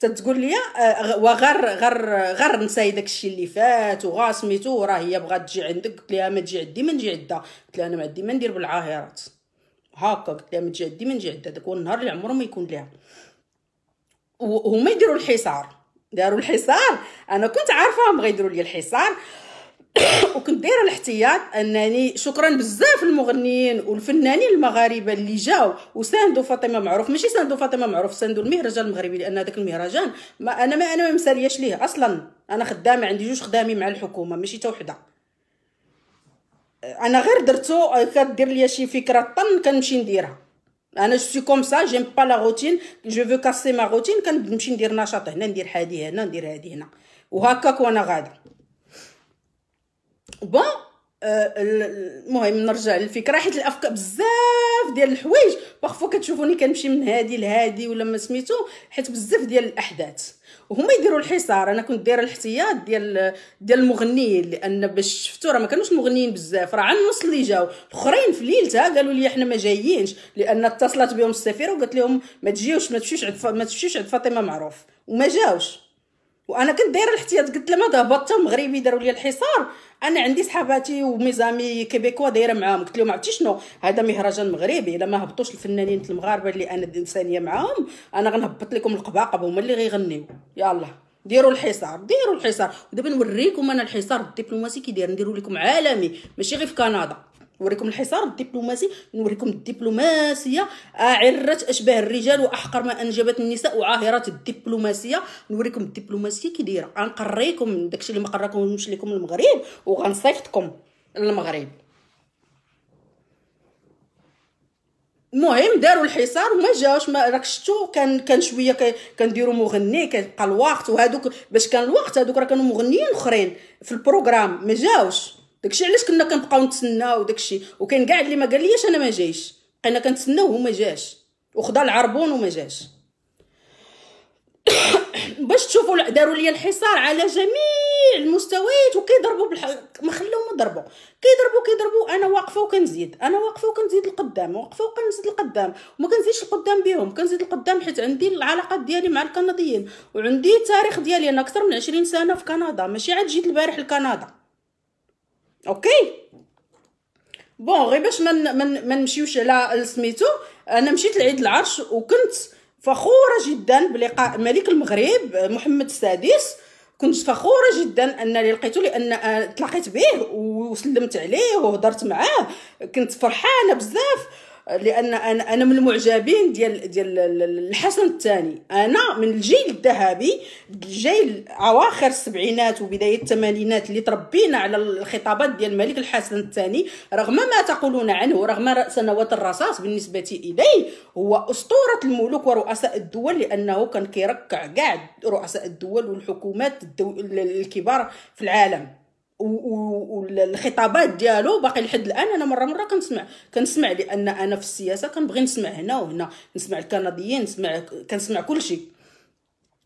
تتقول لي آه، وغر غر غر نساي داكشي اللي فات وغا سميتو راه هي بغات تجي عندك قلت لها ما تجي عندي ما نجي عندها قلت لها انا ما عندي ما ندير بالعاهرات هاكا قلت لها ما تجي عندي ما نجي عندها داك هو النهار اللي عمره ما يكون ليها وهما يديروا الحصار داروا الحصار انا كنت عارفاهم غيديروا لي الحصار وكنت دايره الاحتياط انني شكرا بزاف المغنيين والفنانين المغاربه اللي جاو وساندوا فاطمه معروف ماشي ساندوا فاطمه معروف ساندوا المهرجان المغربي لان هذاك المهرجان ما انا ما انا ما مسالياش ليه اصلا انا خدامه عندي جوج خدامي مع الحكومه ماشي حتى وحده انا غير درتو كدير ليا شي فكره طن كنمشي نديرها انا سي كوم سا جيم با لا روتين جو فو كاسي ما روتين كنمشي ندير نشاط هنا ندير هادي هنا ندير هادي هنا وهكاك وانا غاده وبا آه، المهم نرجع للفكره حيت الافكار بزاف ديال الحوايج بارفو كتشوفوني كنمشي من هادي لهادي ولا ما سميتو حيت بزاف ديال الاحداث وهما يديروا الحصار انا كنت دايره الاحتياط ديال ديال المغنيين لان باش شفتو راه ما كانوش مغنيين بزاف راه عن النص اللي جاو الاخرين في ليلتها قالوا لي احنا ما جايينش لان اتصلت بهم السفيره وقالت لهم ما تجيوش ما تمشيوش عند ما تمشيوش عند فاطمه معروف وما جاوش وانا كنت دايره الاحتياط قلت لما دابط حتى المغربي داروا لي الحصار انا عندي صحاباتي وميزامي كيبيكوا دايره معاهم قلت لهم عرفتي شنو هذا مهرجان مغربي الا ما هبطوش الفنانين المغاربه اللي انا انسانيه معاهم انا غنهبط لكم القباقب هما اللي غيغنيو يلا ديروا الحصار ديروا الحصار ودابا نوريكم انا الحصار الدبلوماسي كي داير نديروا لكم عالمي ماشي غير في كندا نوريكم الحصار الدبلوماسي نوريكم الدبلوماسيه عرت اشباه الرجال واحقر ما انجبت النساء وعاهرات الدبلوماسيه نوريكم الدبلوماسيه كي دايره غنقريكم داكشي اللي ما قراكمش لكم المغرب وغنصيفطكم للمغرب المهم داروا الحصار وما جاوش ما راك شفتو كان كان شويه كنديروا مغني كيبقى الوقت وهذوك باش كان الوقت هذوك راه كانوا مغنيين اخرين في البروغرام ما جاوش داكشي علاش كنا كنبقاو نتسناو داكشي وكاين كاع اللي ما قال انا ما جايش بقينا كنتسناوه وما جاش وخدا العربون وما جاش باش تشوفوا داروا لي الحصار على جميع المستويات وكيضربوا بالحق ما خلاوهم يضربوا كيضربوا كيضربوا انا واقفه وكنزيد انا واقفه وكنزيد القدام واقفه وكنزيد القدام وما كنزيدش القدام بهم كنزيد القدام حيت عندي العلاقات ديالي مع الكنديين وعندي التاريخ ديالي انا اكثر من 20 سنه في كندا ماشي عاد جيت البارح لكندا اوكي بون غير باش ما من ما نمشيوش على سميتو انا مشيت لعيد العرش وكنت فخوره جدا بلقاء ملك المغرب محمد السادس كنت فخوره جدا انني لقيته لان آه، تلاقيت به وسلمت عليه وهضرت معاه كنت فرحانه بزاف لان انا انا من المعجبين ديال ديال الحسن الثاني انا من الجيل الذهبي جيل اواخر السبعينات وبدايه الثمانينات اللي تربينا على الخطابات ديال الملك الحسن الثاني رغم ما تقولون عنه رغم سنوات الرصاص بالنسبه اليه هو اسطوره الملوك ورؤساء الدول لانه كان كيركع كاع رؤساء الدول والحكومات الدول الكبار في العالم والخطابات ديالو باقي لحد الان انا مره مره كنسمع كنسمع لان انا في السياسه كنبغي نسمع هنا وهنا نسمع الكنديين نسمع كنسمع كل شيء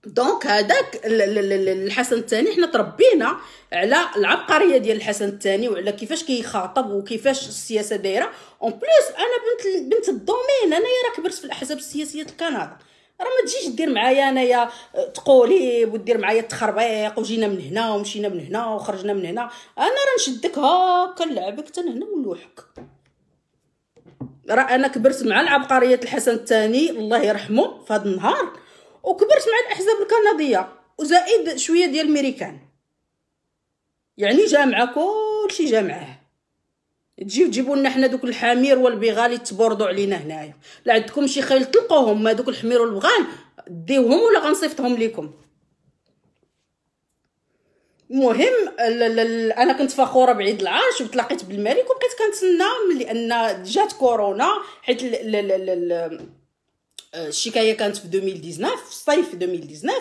دونك هذاك الحسن الثاني حنا تربينا على العبقريه ديال الحسن الثاني وعلى كيفاش كيخاطب وكيفاش السياسه دايره اون بليس انا بنت بنت الدومين انايا راه كبرت في الاحزاب السياسيه ديال كندا راه ما تجيش دير معايا انايا آه، تقوليب ودير معايا التخربيق وجينا من هنا ومشينا من هنا وخرجنا من هنا انا راه نشدك هاكا نلعبك حتى هنا ونلوحك راه انا كبرت مع العبقريه الحسن الثاني الله يرحمه في هذا النهار وكبرت مع الاحزاب الكنديه وزائد شويه ديال الميريكان يعني جامعه كلشي جامعه تجيو تجيبوا لنا حنا دوك الحمير والبغال يتبردوا علينا هنايا لا عندكم شي خيل تلقوهم ما دوك الحمير والبغال ديوهم ولا غنصيفطهم لكم المهم انا كنت فخوره بعيد العرش وتلاقيت بالملك وبقيت كنتسنى لان جات كورونا حيت الشكايه كانت في 2019 في الصيف 2019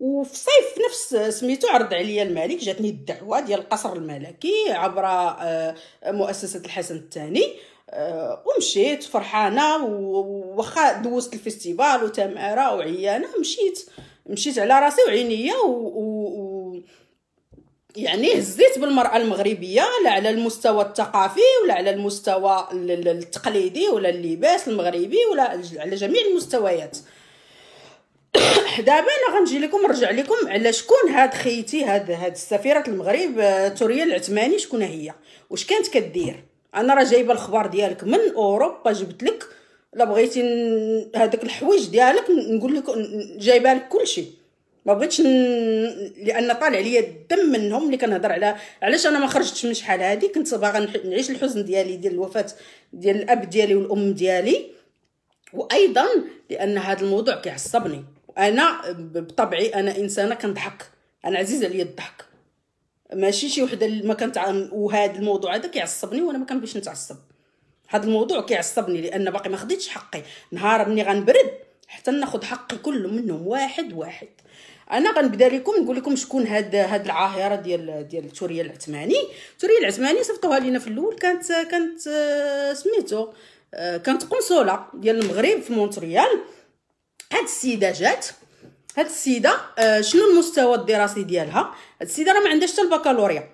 وفي صيف نفس سميتو عرض عليا الملك جاتني الدعوه ديال القصر الملكي عبر آه، مؤسسه الحسن الثاني آه، ومشيت فرحانه وخا دوزت الفيستيفال وتماره وعيانه مشيت مشيت على راسي وعينيا و يعني هزيت بالمراه المغربيه لا على المستوى الثقافي ولا على المستوى التقليدي ولا اللباس المغربي ولا على جميع المستويات دابا انا غنجي لكم نرجع لكم على شكون هاد خيتي هاد هاد السفيره المغرب آه، توريا العثماني شكون هي واش كانت كدير انا راه جايبه الخبر ديالك من اوروبا جبت لك لا بغيتي هذاك الحوايج ديالك نقول لك جايبه لك كلشي ما بغيتش ن... لان طالع ليا الدم منهم اللي كنهضر على علاش انا ما خرجتش من شحال هذه كنت باغا نعيش الحزن ديالي ديال الوفاه ديال الاب ديالي والام ديالي وايضا لان هذا الموضوع كيعصبني انا بطبعي انا انسانه كنضحك انا عزيز عليا الضحك ماشي شي وحده ما كانت وهذا الموضوع هذا كيعصبني وانا ما كنبغيش نتعصب هذا الموضوع كيعصبني لان باقي ما خديتش حقي نهار مني غنبرد حتى ناخذ حقي كله منهم واحد واحد انا غنبدا لكم نقول لكم شكون هاد هاد العاهره ديال ديال توريا العثماني توريا العثماني صيفطوها لينا في الاول كانت كانت آه، سميتو آه، كانت قنصله ديال المغرب في مونتريال هاد السيده جات هاد السيده آه، شنو المستوى الدراسي ديالها هاد السيده راه ما عندهاش حتى البكالوريا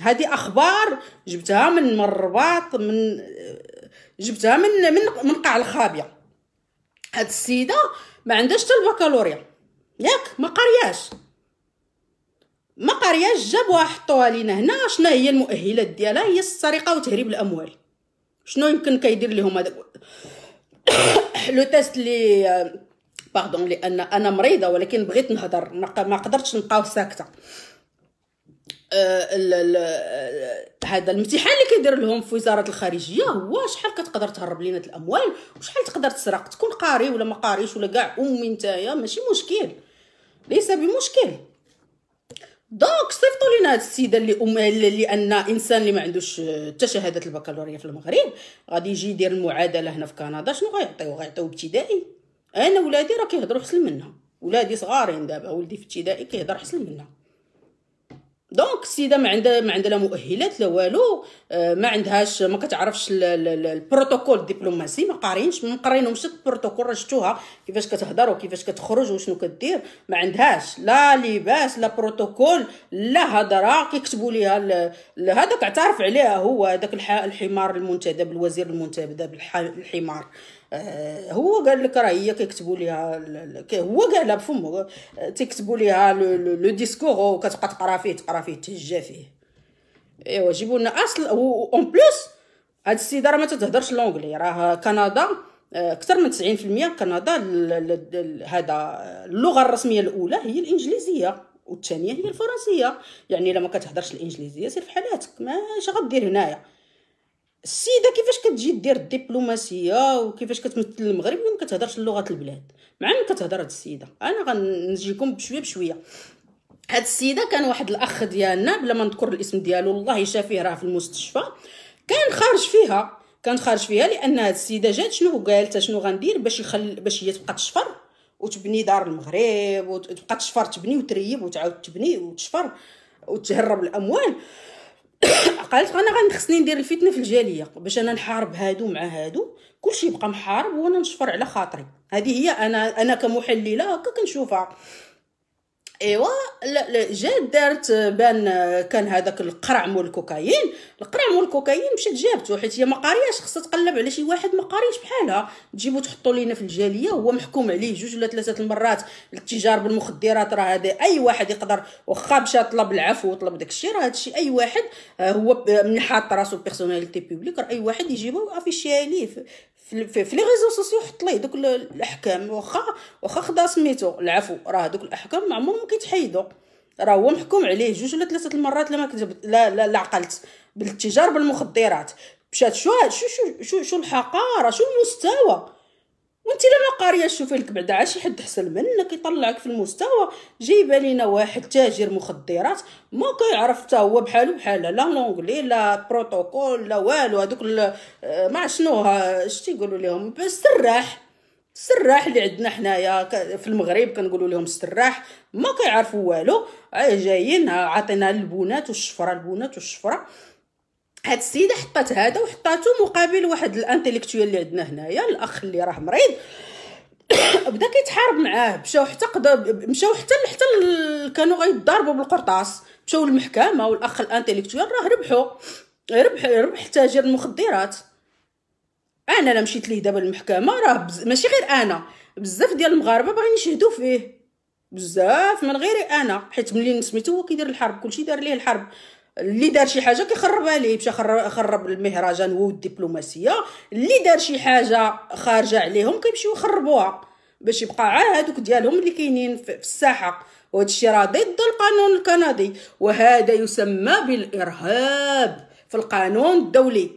هادي اخبار جبتها من مرباط الرباط من آه، جبتها من من من قاع الخابيه هاد السيده ما عندهاش حتى البكالوريا ياك ما قرياش ما قرياش جابوها حطوها لينا هنا شنو هي المؤهلات ديالها هي السرقه وتهريب الاموال شنو يمكن كيدير لهم هذا لو تيست لي باردون لان انا مريضه ولكن بغيت نهضر ما قدرتش نبقاو ساكته آه، آه، هذا الامتحان اللي كيدير لهم في وزاره الخارجيه هو شحال كتقدر تهرب لينا الاموال وشحال تقدر تسرق تكون قاري ولا ما قاريش ولا كاع امي نتايا ماشي مشكل ليس بمشكل دونك صيفطوا لينا هاد السيده اللي ام لان انسان اللي ما عندوش آه، حتى شهاده البكالوريا في المغرب غادي يجي يدير المعادله هنا في كندا شنو غيعطيو غيعطيو ابتدائي انا ولادي راه كيهضروا حسن منها ولادي صغارين دابا ولدي في ابتدائي كيهضر حسن منها دونك السيده ما عندها ما عندها لا مؤهلات لا والو آه، ما عندهاش ما كتعرفش البروتوكول الدبلوماسي ما قارينش ما قرينهمش البروتوكول راه شفتوها كيفاش كتهضر وكيفاش كتخرج وشنو كدير ما عندهاش لا لباس لا بروتوكول لا هضره كيكتبوا ليها هذاك اعترف عليها هو هذاك الحمار المنتدب الوزير المنتدب الحمار آه، هو قال لك راه هي كيكتبوا ليها هو قالها بفمه تيكتبوا ليها لو ديسكور وكتبقى تقرا فيه تقرا فيه تهجا فيه ايوا جيبوا لنا اصل اون بليس هاد السيده راه ما تتهضرش لونجلي راه كندا آه، اكثر من 90% كندا هذا اللغه الرسميه الاولى هي الانجليزيه والثانيه هي الفرنسيه يعني الا ما كتهضرش الانجليزيه سير في حالاتك اش غدير هنايا السيده كيفاش كتجي دير الدبلوماسيه وكيفاش كتمثل المغرب ما كتهضرش لغه البلاد مع من كتهضر هاد السيده انا غنجيكم بشويه بشويه هاد السيده كان واحد الاخ ديالنا بلا ما نذكر الاسم ديالو الله يشافيه راه في المستشفى كان خارج فيها كان خارج فيها لان هاد السيده جات شنو قالت شنو غندير باش يخل باش هي تبقى تشفر وتبني دار المغرب وتبقى تشفر تبني وتريب وتعاود تبني وتشفر وتهرب الاموال قالت انا غنخصني ندير الفتنه في الجاليه باش انا نحارب هادو مع هادو كلشي يبقى محارب وانا نشفر على خاطري هذه هي انا انا كمحلله هكا كنشوفها ايوا جات دارت بان كان هذاك القرع مول الكوكايين القرع مول الكوكايين مشات جابته حيت هي ما قارياش خصها تقلب على شي واحد ما قاريش بحالها تجيبو تحطو لينا في الجاليه هو محكوم عليه جوج ولا ثلاثه المرات التجار بالمخدرات راه هذا اي واحد يقدر واخا مشى طلب العفو وطلب داكشي راه هادشي اي واحد آه، هو من حاط راسو بيرسوناليتي بوبليك راه اي واحد يجيبو وافيشيه ليه في في لي ريزو سوسيو حط ليه دوك الاحكام واخا واخا خدا سميتو العفو راه دوك الاحكام ما عمرهم راه هو محكوم عليه جوج ولا ثلاثه المرات لما كتب لا لا, لا عقلت بالتجار بالمخدرات مشات شو شو شو, شو الحقاره شو المستوى وانت لما قاريه شوفي لك بعدا عا شي حد حسن منك يطلعك في المستوى جايبه لينا واحد تاجر مخدرات ما كيعرف حتى هو بحالو بحالها لا لونغلي لا بروتوكول لا والو هذوك آه، ما شنو شتي يقولوا لهم بالسراح السراح اللي عندنا حنايا في المغرب كنقولوا لهم السراح ما كيعرفوا والو جايين عطينا البونات والشفره البونات والشفره هاد السيده حطات هذا وحطاته مقابل واحد الانتيليكتويال اللي عندنا هنايا الاخ اللي راه مريض بدا كيتحارب معاه مشاو حتى قضا مشاو حتى حتى كانوا غيضربوا بالقرطاس مشاو للمحكمه والاخ الانتيليكتويال راه ربحوا ربح ربح تاجر المخدرات انا لا مشيت ليه دابا للمحكمه راه بز... ماشي غير انا بزاف ديال المغاربه باغيين يشهدوا فيه بزاف من غيري انا حيت ملي سميتو هو كيدير الحرب كلشي دار ليه الحرب اللي دار شي حاجه كيخرب عليه مشى خرب المهرجان هو اللي دار شي حاجه خارجه عليهم كيمشيو يخربوها باش يبقى عا هادوك ديالهم اللي كاينين في الساحه وهذا الشيء راه ضد القانون الكندي وهذا يسمى بالارهاب في القانون الدولي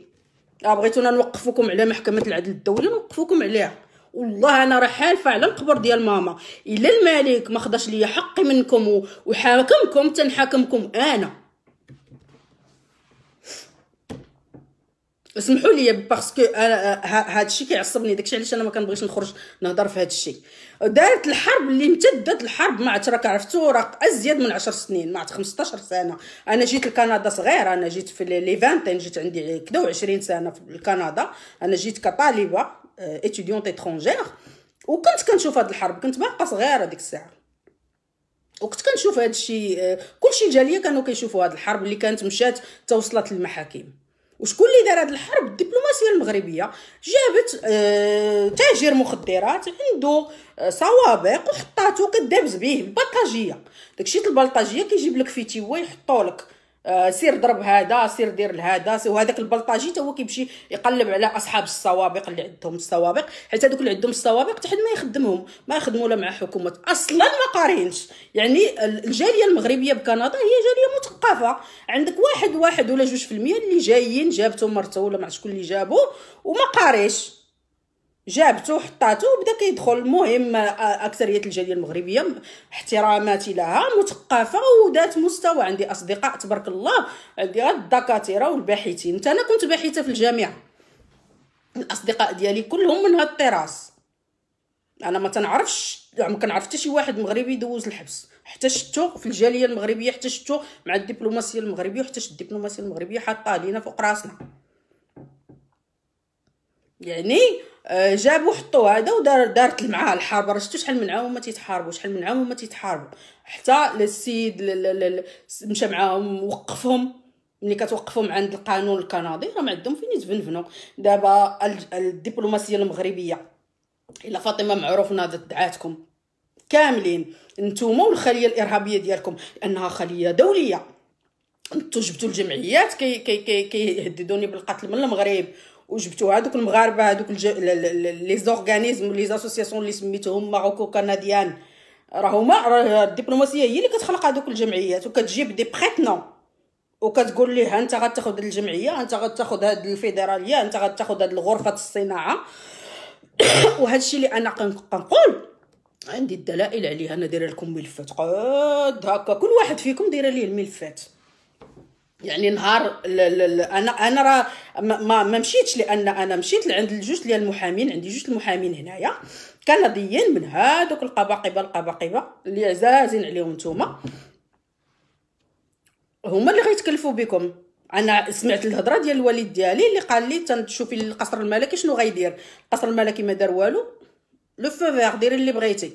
آه، بغيتونا نوقفوكم على محكمه العدل الدولي نوقفوكم عليها والله انا راه حالفه على القبر ديال ماما الا الملك ما خداش ليا حقي منكم وحاكمكم تنحاكمكم انا اسمحوا لي باسكو هذا الشيء كيعصبني داكشي علاش انا ما كنبغيش نخرج نهضر في هذا الشيء دارت الحرب اللي امتدت الحرب ما عاد راك عرفتو راك ازيد من 10 سنين ما عاد 15 سنه انا جيت لكندا صغيره انا جيت في لي 20 جيت عندي كدا 20 سنه في كندا انا جيت كطالبه ايتوديون آه، اترونجير وكنت كنشوف هاد الحرب كنت باقا صغيره ديك الساعه وكنت كنشوف هذا الشيء آه، كلشي جاليه كانوا كيشوفوا هاد الحرب اللي كانت مشات توصلت للمحاكم وشكون اللي دار هذه الحرب الدبلوماسيه المغربيه جابت آه تاجر مخدرات عنده صوابق آه، سوابق وحطاته كدابز به البلطاجيه داكشي البلطاجيه كيجيب لك فتيوه يحطوا لك آه، سير ضرب هذا سير دير لهذا وهذاك البلطاجي حتى هو كيمشي يقلب على اصحاب السوابق اللي عندهم السوابق حيت هذوك اللي عندهم السوابق تحد ما يخدمهم ما يخدموا لا مع حكومات اصلا ما قارينش يعني الجاليه المغربيه بكندا هي جاليه مثقفه عندك واحد واحد ولا جوج في المية اللي جايين جابتهم مرته ولا مع شكون اللي جابو وما قاريش جابته وحطاته وبدا كيدخل المهم اكثريه الجاليه المغربيه احتراماتي لها مثقفه وذات مستوى عندي اصدقاء تبارك الله عندي الدكاتره والباحثين انا كنت باحثه في الجامعه الاصدقاء ديالي كلهم من هاد الطراس انا ما تنعرفش يعني ما كنعرف حتى شي واحد مغربي دوز الحبس حتى شفتو في الجاليه المغربيه حتى شفتو مع الدبلوماسيه المغربيه حتى الدبلوماسيه المغربيه حاطه علينا فوق راسنا يعني آه، جابوا حطوا هذا ودار دارت معاه الحرب راه شفتوا شحال من عام هما تيتحاربوا شحال من عام هما تيتحاربوا حتى السيد مشى معاهم وقفهم ملي كتوقفهم عند القانون الكندي راه ما عندهم فين يتفنفنوا دابا الدبلوماسيه المغربيه الا فاطمه معروف ناضت دعاتكم كاملين نتوما والخليه الارهابيه ديالكم لانها خليه دوليه انتو جبتوا الجمعيات كي كي كي كيهددوني بالقتل من المغرب وجبتوا هذوك المغاربه هذوك لي زورغانيزم لي زاسوسياسيون اللي سميتهم ماروكو كنديان راهما راه الدبلوماسيه هي اللي كتخلق هذوك الجمعيات وكتجيب دي بريتنون وكتقول ليه انت غتاخذ الجمعيه انت غتاخذ هذه الفيدراليه انت غتاخذ هذه الغرفه الصناعه وهذا الشيء اللي انا كنقول عندي الدلائل عليه انا دايره لكم ملفات قد هكا كل واحد فيكم دايره ليه الملفات يعني نهار ل ل ل انا انا راه ما, ما مشيتش لان انا مشيت لعند الجوج ديال المحامين عندي جوج المحامين هنايا كنديين من هادوك القباقبه القباقبه اللي عزازين عليهم نتوما هما اللي غيتكلفوا بكم انا سمعت الهضره ديال الوالد ديالي اللي قال لي تنشوفي القصر الملكي شنو غيدير القصر الملكي ما دار والو لو فيغ ديري اللي بغيتي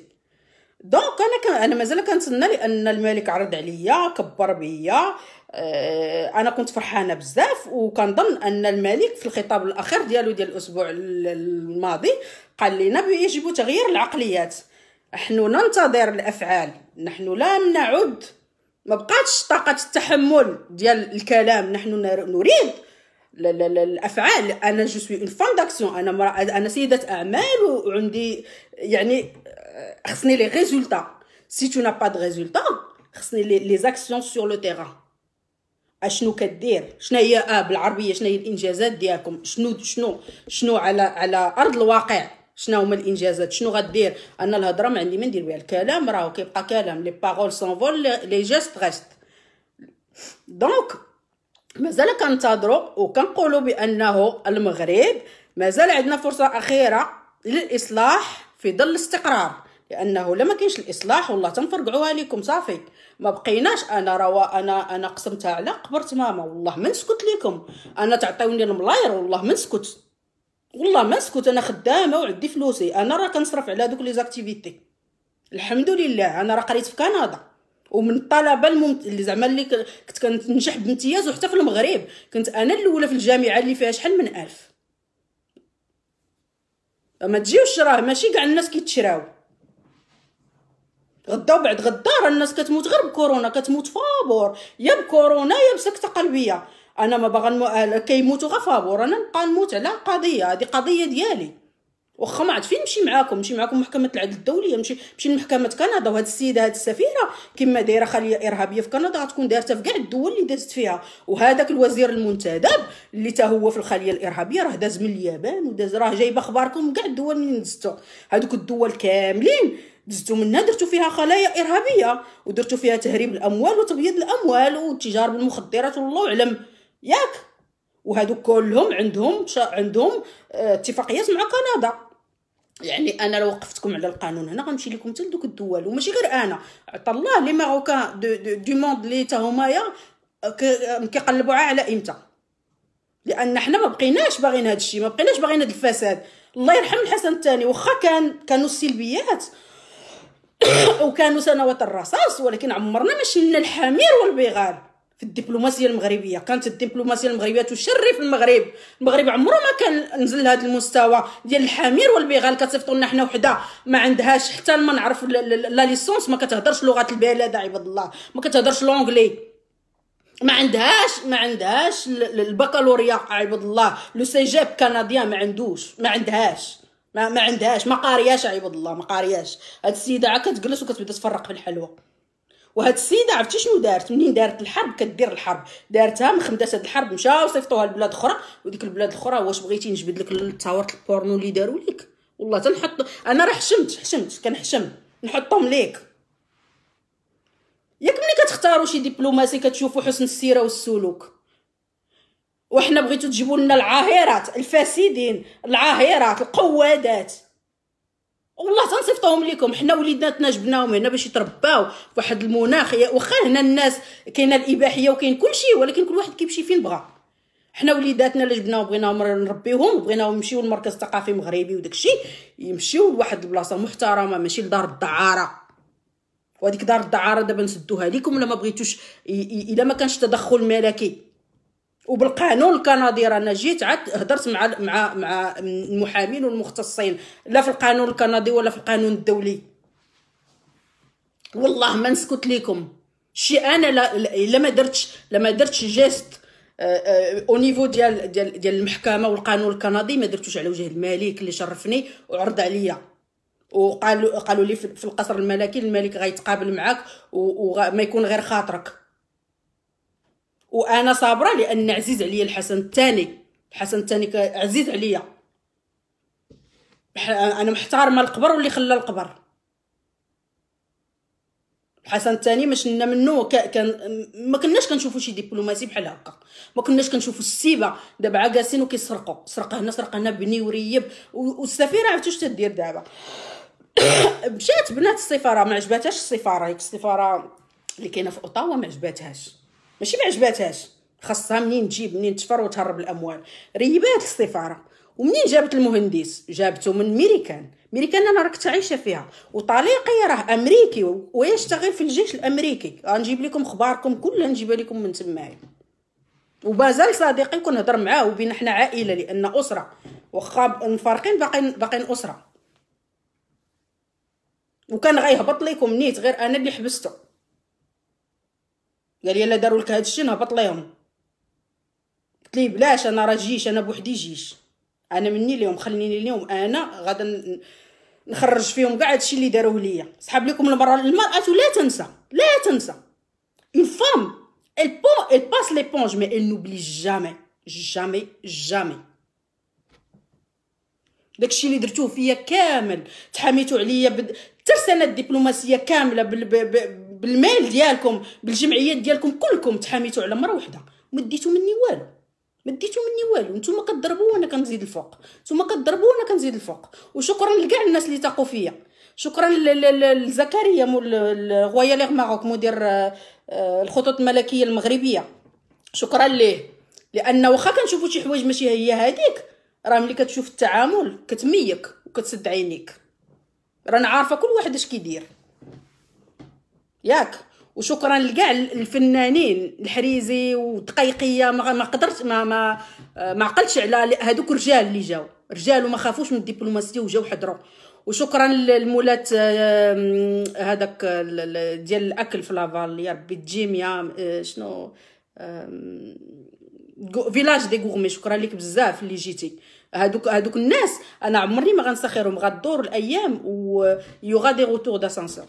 دونك انا ك... انا مازال كنتسنى لان الملك عرض عليا كبر بيا آه، انا كنت فرحانه بزاف وكنظن ان الملك في الخطاب الاخير ديالو ديال الاسبوع الماضي قال لنا يجب تغيير العقليات نحن ننتظر الافعال نحن لم نعد ما بقاتش طاقه التحمل ديال الكلام نحن نريد لا لا لا الافعال انا جو سوي اون فان داكسيون انا مرا انا سيده اعمال وعندي يعني آه، خصني لي ريزولتا سي تو نا با دو ريزولتا خصني لي زاكسيون سور لو تيران اشنو كدير شنو هي اه بالعربيه شنو هي الانجازات ديالكم شنو شنو شنو على على ارض الواقع شنو هما الانجازات شنو غدير انا الهضره ما عندي ما ندير بها الكلام راهو كيبقى كلام لي باغول سونفول لي جيست غيست دونك مازال كنتظروا وكنقولوا بانه المغرب مازال عندنا فرصه اخيره للاصلاح في ظل الاستقرار لانه لما كاينش الاصلاح والله تنفرقعوها لكم صافي ما بقيناش انا روا انا انا قسمتها على قبرت ماما والله ما نسكت لكم انا تعطيوني الملاير والله ما نسكت والله ما نسكت انا خدامه وعندي فلوسي انا راه كنصرف على دوك لي زاكتيفيتي الحمد لله انا راه قريت في كندا ومن الطلبه الممت... اللي زعما اللي كنت كننجح بامتياز وحتى في المغرب كنت انا الاولى في الجامعه اللي فيها شحال من الف ما تجيوش راه ماشي كاع الناس كيتشراو غدا وبعد غدا راه الناس كتموت غير بكورونا كتموت فابور يا بكورونا يا بسكته قلبيه انا ما باغا الم... آه، كيموتوا غا فابور انا نبقى نموت على قضيه هذه قضيه ديالي واخا ما عاد فين نمشي معاكم نمشي معاكم محكمه العدل الدوليه نمشي نمشي لمحكمه كندا وهاد السيده هاد السفيره كما دايره خليه ارهابيه في كندا غتكون دارتها في كاع الدول اللي دازت فيها وهذاك الوزير المنتدب اللي تا هو في الخليه الارهابيه راه داز من اليابان وداز راه جايبه اخباركم كاع الدول منين دزتو هادوك الدول كاملين دزتو منها درتو فيها خلايا ارهابيه ودرتو فيها تهريب الاموال وتبييض الاموال والتجار بالمخدرات والله اعلم ياك وهادو كلهم عندهم عندهم آه، اتفاقيات مع كندا يعني انا لو وقفتكم على القانون هنا غنمشي لكم حتى لدوك الدول وماشي غير انا عطا الله لي ماروكان دو موند لي تا همايا كيقلبوا على امتى لان حنا ما بقيناش باغيين هذا الشيء ما بقيناش باغيين هذا الفساد الله يرحم الحسن الثاني واخا كان كانوا السلبيات وكانوا سنوات الرصاص ولكن عمرنا ما شلنا الحمير والبغال في الدبلوماسيه المغربيه كانت الدبلوماسيه المغربيه تشرف المغرب المغرب عمره ما كان نزل لهذا المستوى ديال الحمير والبغال كتصيفطوا لنا حنا وحده ما عندهاش حتى ما نعرف لا ليسونس ما كتهضرش لغه البلاد عباد الله ما كتهضرش لونجلي ما عندهاش ما عندهاش البكالوريا عباد الله لو سيجاب كنديان ما عندوش ما عندهاش ما ما عندهاش ما قارياش عباد الله ما قارياش هاد السيده عا كتجلس وكتبدا تفرق في الحلوى وهاد السيده عرفتي شنو دارت منين دارت الحرب كدير الحرب دارتها مخمدات هاد الحرب مشاو وصيفطوها لبلاد اخرى وديك البلاد الاخرى واش بغيتي نجبد لك التصاورات البورنو اللي داروا لك والله تنحط انا راه حشمت حشمت كنحشم نحطهم ليك ياك ملي كتختاروا شي دبلوماسي كتشوفوا حسن السيره والسلوك وحنا بغيتو تجيبوا لنا العاهرات الفاسدين العاهرات القوادات والله تنصيفطهم ليكم حنا وليداتنا جبناهم هنا باش يترباو فواحد المناخ واخا هنا الناس كاينه الاباحيه وكاين كلشي ولكن كل واحد كيمشي فين بغا حنا وليداتنا اللي جبناهم بغيناهم نربيهم بغيناهم يمشيو للمركز الثقافي المغربي وداكشي يمشيو لواحد البلاصه محترمه ماشي لدار الدعاره وهذيك دار الدعاره دابا نسدوها ليكم الا ما بغيتوش الا ما كانش تدخل ملكي وبالقانون الكندي رانا جيت عاد هضرت مع مع مع المحامين والمختصين لا في القانون الكندي ولا في القانون الدولي والله ما نسكت لكم شي انا لا الا ما درتش ما درتش جيست او نيفو ديال ديال ديال المحكمه والقانون الكندي ما درتوش على وجه الملك اللي شرفني وعرض عليا وقالوا قالوا لي في القصر الملكي الملك غيتقابل معاك وما يكون غير خاطرك وانا صابره لان عزيز عليا الحسن الثاني الحسن الثاني عزيز عليا انا محترمه القبر واللي خلى القبر الحسن الثاني ما شلنا منه كان ما كناش كنشوفوا شي دبلوماسي بحال هكا ما كناش كنشوفوا السيبه دابا عاكاسين وكيسرقوا سرقه هنا سرقه هنا بني وريب والسفيره عرفتي واش تدير دابا مشات بنات السفاره ما عجباتهاش السفاره هيك السفاره اللي كاينه في اوطاوا ما عجباتهاش ماشي ما عجباتهاش خاصها منين تجيب منين تفر وتهرب الاموال ريبات السفاره ومنين جابت المهندس جابته من ميريكان ميريكان انا راك عايشه فيها وطليقي راه امريكي ويشتغل في الجيش الامريكي غنجيب لكم اخباركم كلها نجيبها لكم من تمايا وبازال صديقي كنهضر معاه وبين حنا عائله لان اسره واخا مفارقين باقيين باقيين اسره وكان غيهبط ليكم نيت غير انا اللي حبسته قال لي الا داروا لك هذا الشيء نهبط ليهم قلت ليه بلاش انا راه جيش انا بوحدي جيش انا مني ليهم خليني ليهم انا غادا نخرج فيهم كاع هادشي اللي داروه ليا صحاب لكم المراه المراه لا تنسى لا تنسى فام femme elle pend, باس لي بونج مي elle نوبلي جامي جامي جامي داكشي اللي درتوه فيا كامل تحاميتو عليا حتى بد... السنه الدبلوماسيه كامله بال... بالمال ديالكم بالجمعيات ديالكم كلكم تحاميتوا على مره واحده ما ديتو مني والو ما ديتو مني والو نتوما كتضربوا وانا كنزيد الفوق نتوما كتضربوا وانا كنزيد الفوق وشكرا لكاع الناس اللي تاقوا فيا شكرا لزكريا مول ليغ ماروك مدير آه، آه، الخطوط الملكيه المغربيه شكرا ليه لان واخا كنشوفوا شي حوايج ماشي هي هذيك راه ملي كتشوف التعامل كتميك وكتسد عينيك رانا عارفه كل واحد اش كيدير ياك وشكرا لكاع الفنانين الحريزي ودقيقيه ما قدرت ما ما ما عقلتش على هذوك الرجال اللي جاو رجال وما خافوش من الدبلوماسيه وجاو حضروا وشكرا للمولات هذاك ديال الاكل في لافال يا ربي يا شنو فيلاج دي غورمي شكرا لك بزاف اللي جيتي هادوك هادوك الناس انا عمري ما غنسخرهم غدور الايام ويوغا دي روتور داسانسور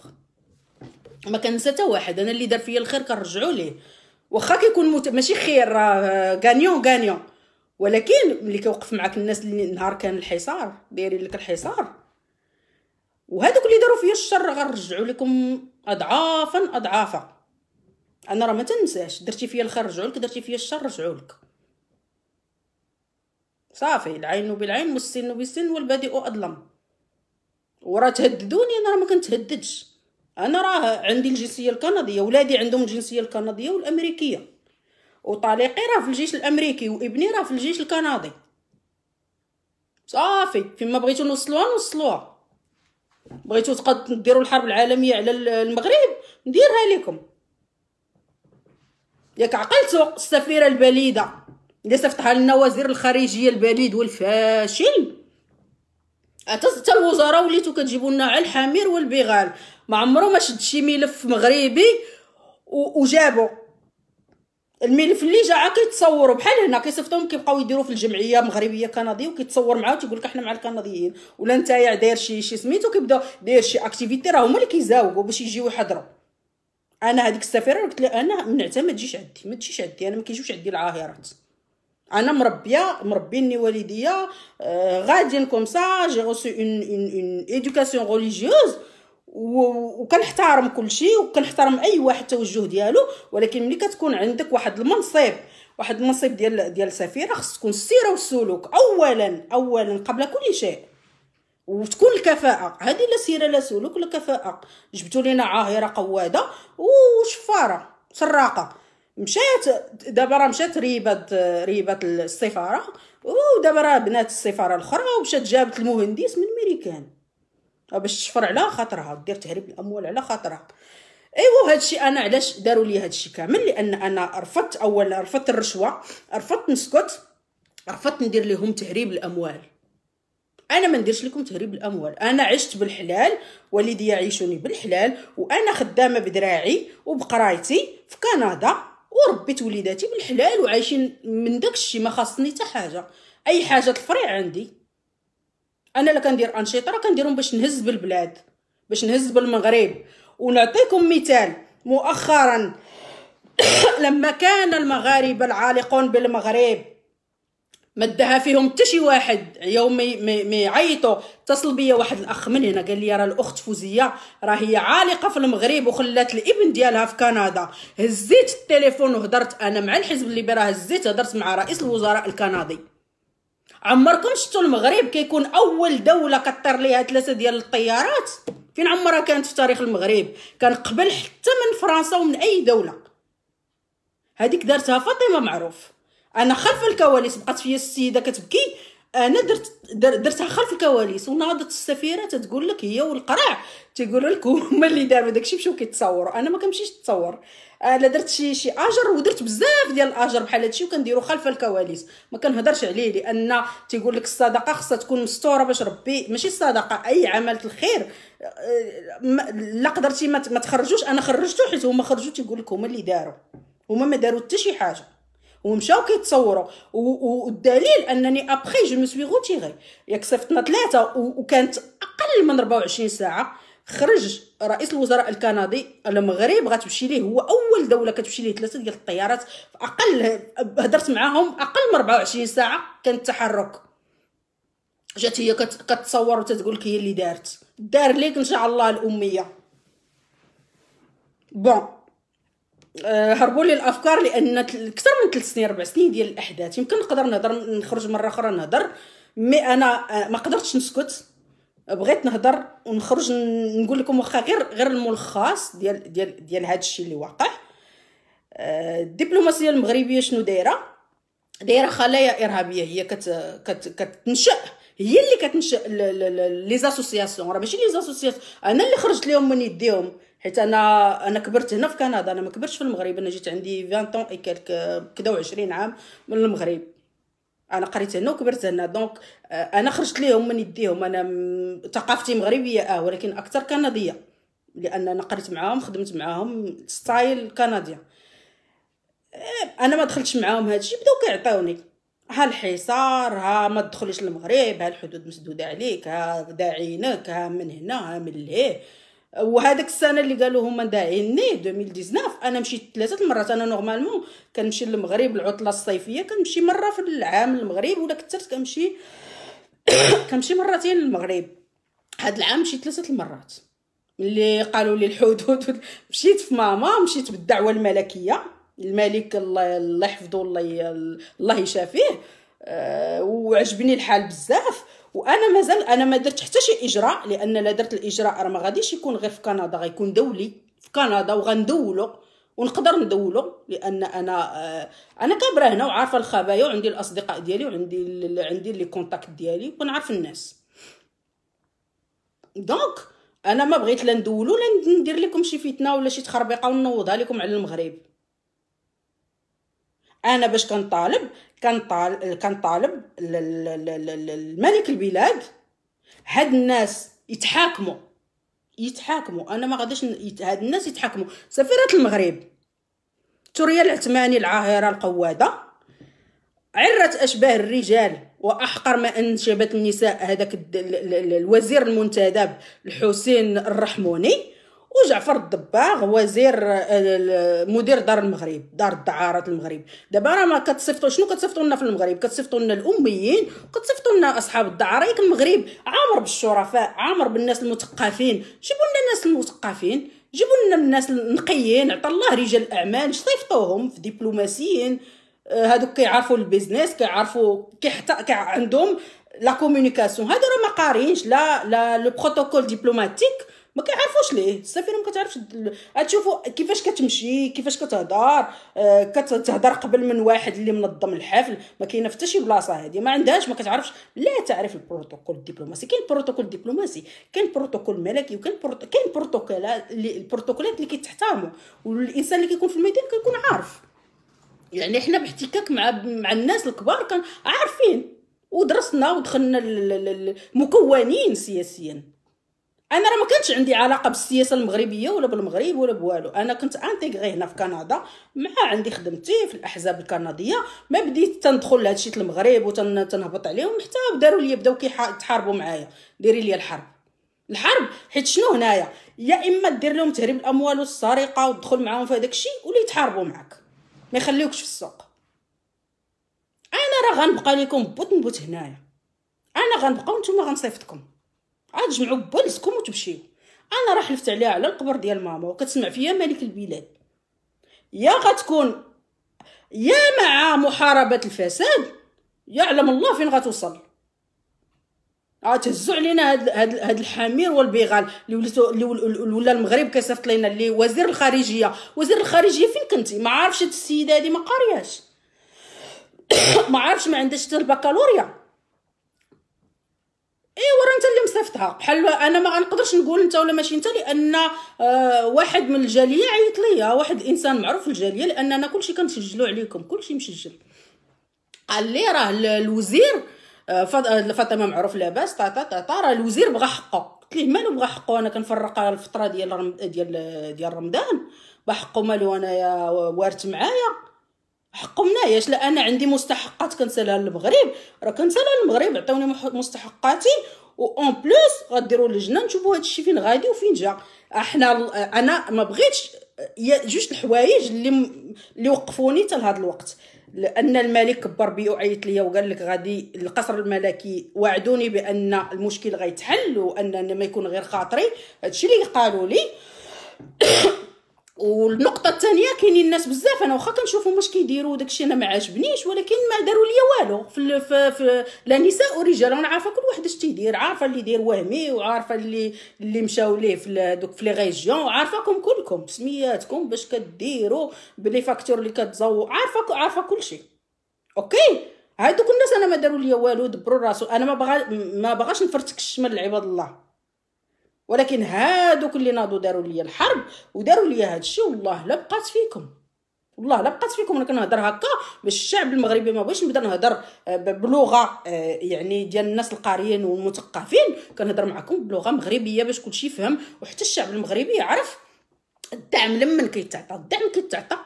ما كنسى حتى واحد انا اللي دار فيا الخير كنرجعو ليه واخا كيكون مت... ماشي خير راه غانيون غانيون ولكن ملي كيوقف معاك الناس اللي نهار كان الحصار دايرين لك الحصار وهذوك اللي داروا فيا الشر غنرجعو لكم اضعافا اضعافا انا راه ما تنساش درتي فيا الخير رجعوا لك درتي فيا الشر رجعوا لك صافي العين بالعين والسن بالسن والبادئ اظلم وراه تهددوني انا راه ما كنتهددش انا راه عندي الجنسيه الكنديه ولادي عندهم الجنسيه الكنديه والامريكيه وطليقي راه في الجيش الامريكي وابني راه في الجيش الكندي صافي فيما بغيتو نوصلوها نوصلوها بغيتو نديرو الحرب العالميه على المغرب نديرها لكم ياك عقلتو السفيره البليده اللي صيفطها لنا وزير الخارجيه البليد والفاشل حتى الوزراء وليتو كتجيبوا لنا على الحمير والبغال ما عمرو ما شد شي ملف مغربي وجابوا الملف اللي جا كيتصوروا بحال هنا كيصيفطوهم كيبقاو يديروا في الجمعيه مغربيه كنديه وكيتصور معاه تيقول لك حنا مع الكنديين ولا نتايا داير شي شي سميتو كيبداو داير شي اكتيفيتي راه هما اللي كيزاوقوا باش يجيو يحضروا انا هذيك السفيره قلت لها انا منعتها ما تجيش عندي ما تجيش عندي انا ما كيجيوش عندي العاهرات انا مربيه مربيني والديا آه، غاديين كوم سا جي غوسو اون اون اون ايدوكاسيون ريليجيوز وكنحترم كلشي وكنحترم اي واحد التوجه ديالو ولكن ملي كتكون عندك واحد المنصب واحد المنصب ديال ديال سفيره خص تكون السيره والسلوك اولا اولا قبل كل شيء وتكون الكفاءه هذه لا سيره لا سلوك لا كفاءه جبتوا لينا عاهره قواده وشفاره سراقه مشات دابا راه مشات ريبات ريبات السفاره ودابا راه بنات السفاره الاخرى ومشات جابت المهندس من ميريكان آه، باش تشفر على خاطرها دير تهريب الاموال على خاطرها ايوا هادشي انا علاش داروا لي هادشي كامل لان انا رفضت اولا رفضت الرشوه رفضت نسكت رفضت ندير لهم تهريب الاموال انا ما نديرش لكم تهريب الاموال انا عشت بالحلال والدي يعيشوني بالحلال وانا خدامه بدراعي وبقرايتي في كندا وربيت وليداتي بالحلال وعايشين من داكشي ما خاصني حتى حاجه اي حاجه تفريع عندي انا لا كندير انشطه راه كنديرهم باش نهز بالبلاد باش نهز بالمغرب ونعطيكم مثال مؤخرا لما كان المغاربه العالقون بالمغرب ما ادها فيهم حتى شي واحد يوم ما يعيطوا اتصل بيا واحد الاخ من هنا قال لي راه الاخت فوزيه راه هي عالقه في المغرب وخلات الابن ديالها في كندا هزيت التليفون وهدرت انا مع الحزب راه هزيت هدرت مع رئيس الوزراء الكندي عمركم شفتوا المغرب كيكون اول دوله كطير ليها ثلاثه ديال الطيارات فين عمرها كانت في تاريخ المغرب كان قبل حتى من فرنسا ومن اي دوله هذيك دارتها فاطمه معروف انا خلف الكواليس بقات فيا السيده كتبكي انا درت درتها خلف الكواليس وناضت السفيره تتقول لك هي والقرع تيقولوا لك هما اللي داروا داكشي مشاو كيتصوروا انا ما كنمشيش نتصور انا درت شي شي اجر ودرت بزاف ديال الاجر بحال هادشي وكنديرو خلف الكواليس ما كنهضرش عليه لان تيقول لك الصدقه خصها تكون مستوره باش ربي ماشي الصدقه اي عمل الخير أه، لا قدرتي ما تخرجوش انا خرجته حيت هما خرجوا تيقول لك هما اللي داروا هما ما داروا حتى شي حاجه ومشاو كيتصوروا والدليل انني ابخي جو سوي روتيغي ياك صيفطنا ثلاثه وكانت اقل من 24 ساعه خرج رئيس الوزراء الكندي المغرب غتمشي ليه هو اول دوله كتمشي ليه ثلاثه ديال الطيارات اقل هدرت معاهم اقل من 24 ساعه كان التحرك جات هي كتصور وتتقول لك هي اللي دارت دار ليك ان شاء الله الاميه بون آه، هربوا لي الافكار لان اكثر من 3 سنين ربع سنين ديال الاحداث يمكن نقدر نهضر نخرج مره اخرى نهضر مي انا آه، ما قدرتش نسكت بغيت نهضر ونخرج نقول لكم واخا غير غير الملخص ديال ديال ديال هذا الشيء اللي واقع آه، الدبلوماسيه المغربيه شنو دايره دايره خلايا ارهابيه هي كت كت كتنشا هي اللي كتنشا لي زاسوسياسيون راه ماشي لي زاسوسياسيون انا اللي خرجت لهم من يديهم حيت انا انا كبرت هنا في كندا انا ما كبرتش في المغرب انا جيت عندي 20 طون اي كدا و20 عام من المغرب انا قريت هنا وكبرت هنا دونك آه، انا خرجت ليهم من يديهم انا ثقافتي مغربيه اه ولكن اكثر كنديه لان انا قريت معاهم خدمت معاهم ستايل كندي آه، انا ما دخلتش معاهم هادشي بداو كيعطيوني ها الحصار ها ما تدخليش المغرب ها الحدود مسدوده عليك ها داعينك ها من هنا ها من لهيه وهذاك السنه اللي قالوا هما داعيني 2019 انا مشيت ثلاثه المرات انا نورمالمون كنمشي للمغرب العطله الصيفيه كنمشي مره في العام للمغرب ولا كثرت كنمشي كنمشي مرتين للمغرب هذا العام مشيت ثلاثه المرات اللي قالوا لي الحدود مشيت في ماما مشيت بالدعوه الملكيه الملك الله, يحفظه الله الله يشافيه آه، وعجبني الحال بزاف وانا مازال انا ما درت حتى شي اجراء لان لا درت الاجراء راه ما غاديش يكون غير في كندا غيكون دولي في كندا وغندولو ونقدر ندولو لان انا آه، انا كبره هنا وعارفه الخبايا وعندي الاصدقاء ديالي وعندي عندي لي كونتاكت ديالي وكنعرف الناس دونك انا ما بغيت لا ندولو لا ندير لكم شي فتنه ولا شي تخربيقه ونوضها لكم على المغرب انا باش كنطالب كان طالب كان طالب الملك البلاد هاد الناس يتحاكموا يتحاكموا انا ما غاديش هاد الناس يتحاكموا سفيره المغرب توريا العثماني العاهره القواده عرت اشباه الرجال واحقر ما انشبت النساء هذاك الوزير المنتدب الحسين الرحموني وجعفر الضباغ وزير آه، مدير دار المغرب دار الدعارات المغرب دابا راه ما كتصيفطوا شنو كتصيفطوا لنا في المغرب كتصيفطوا لنا الاميين وكتصيفطوا لنا اصحاب الدعارة ياك المغرب عامر بالشرفاء عامر بالناس المثقفين جيبوا لنا الناس المثقفين جيبوا لنا الناس النقيين عطا الله رجال الاعمال صيفطوهم في دبلوماسيين آه، هادوك كيعرفوا البيزنس كيعرفوا كيحتا كي عندهم لا كومونيكاسيون هادو راه ما قارينش لا لا لو بروتوكول دبلوماتيك ما كيعرفوش ليه السفينه ما كتعرفش تشوفوا كيفاش كتمشي كيفاش كتهضر آه، كتهضر قبل من واحد اللي منظم الحفل ما كاينه حتى شي بلاصه هذه ما عندهاش ما كتعرفش لا تعرف البروتوكول الدبلوماسي كاين البروتوكول الدبلوماسي كاين البروتوكول الملكي وكاين كاين بروتوكولات اللي البروتوكولات اللي كيتحترموا والانسان اللي كيكون في الميدان كيكون عارف يعني حنا باحتكاك مع مع الناس الكبار كان عارفين ودرسنا ودخلنا المكونين سياسيا انا راه ما كانش عندي علاقه بالسياسه المغربيه ولا بالمغرب ولا بوالو انا كنت انتيغري هنا في كندا مع عندي خدمتي في الاحزاب الكنديه ما بديت تندخل لهادشي المغرب وتنهبط عليهم حتى داروا لي بداو كيحاربوا معايا ديري لي الحرب الحرب حيت شنو هنايا يا اما دير لهم تهريب الاموال والسرقه وتدخل معاهم في هذاك الشيء ولا يتحاربوا معاك ما يخليوكش في السوق انا راه غنبقى لكم بوت بوت هنايا انا غنبقى وانتم غنصيفطكم عاد جمعوا بالسكم وتمشيو انا راه حلفت عليها على القبر ديال ماما وكتسمع فيا ملك البلاد يا غتكون يا مع محاربه الفساد يعلم الله فين غتوصل آه، تهزوا علينا هاد, هاد, هاد الحمير والبغال اللي ولاتو اللي ولا المغرب كيصيفط لينا اللي وزير الخارجيه وزير الخارجيه فين كنتي ما عارفش هاد السيده هادي ما قارياش ما عارفش ما عندهاش حتى البكالوريا ايوا راه انت اللي مصيفطها بحال انا ما غنقدرش نقول انت ولا ماشي انت لان آه واحد من الجاليه عيط ليا واحد الانسان معروف في الجاليه لان انا كلشي كنسجلو عليكم كلشي مسجل قال لي راه الوزير آه، آه، فاطمه معروف لاباس طاطا طاطا راه الوزير بغى حقه قلت ليه مالو بغى حقه انا كنفرق على الفتره ديال ديال ديال رمضان بحقه مالو انايا وارت معايا حقهم ياش لا انا عندي مستحقات كنسالها للمغرب راه كنسالها للمغرب عطيوني مستحقاتي و اون بلوس غديروا لجنه نشوفوا هذا الشيء فين غادي وفين جا احنا انا ما بغيتش جوج الحوايج اللي اللي وقفوني حتى لهذا الوقت لان الملك كبر بي وعيط ليا وقال لك غادي القصر الملكي وعدوني بان المشكل غيتحل وان ما يكون غير خاطري هادشي اللي قالوا لي والنقطه الثانيه كاينين الناس بزاف انا واخا كنشوفهم واش كيديروا داكشي انا ما عاجبنيش ولكن ما داروا ليا والو في, في, في لا نساء ورجال انا عارفه كل واحد اش تيدير عارفه اللي يدير وهمي وعارفه اللي اللي مشاو ليه في دوك في لي ريجيون عارفاكم كلكم بسمياتكم باش كديروا بلي فاكتور اللي كتزو عارفه عارفه كلشي اوكي هادوك الناس انا ما داروا ليا والو دبروا راسو انا ما بغا ما بغاش نفرتك الشمال لعباد الله ولكن هادوك اللي ناضوا داروا لي الحرب وداروا لي هذا الشيء والله لا بقات فيكم والله لا بقات فيكم انا كنهضر هكا باش الشعب المغربي ما بغيتش نبدا نهضر آه، بلغه آه، يعني ديال الناس القاريين والمثقفين كنهضر معكم بلغه مغربيه باش كلشي يفهم وحتى الشعب المغربي يعرف الدعم لمن كيتعطى الدعم كيتعطى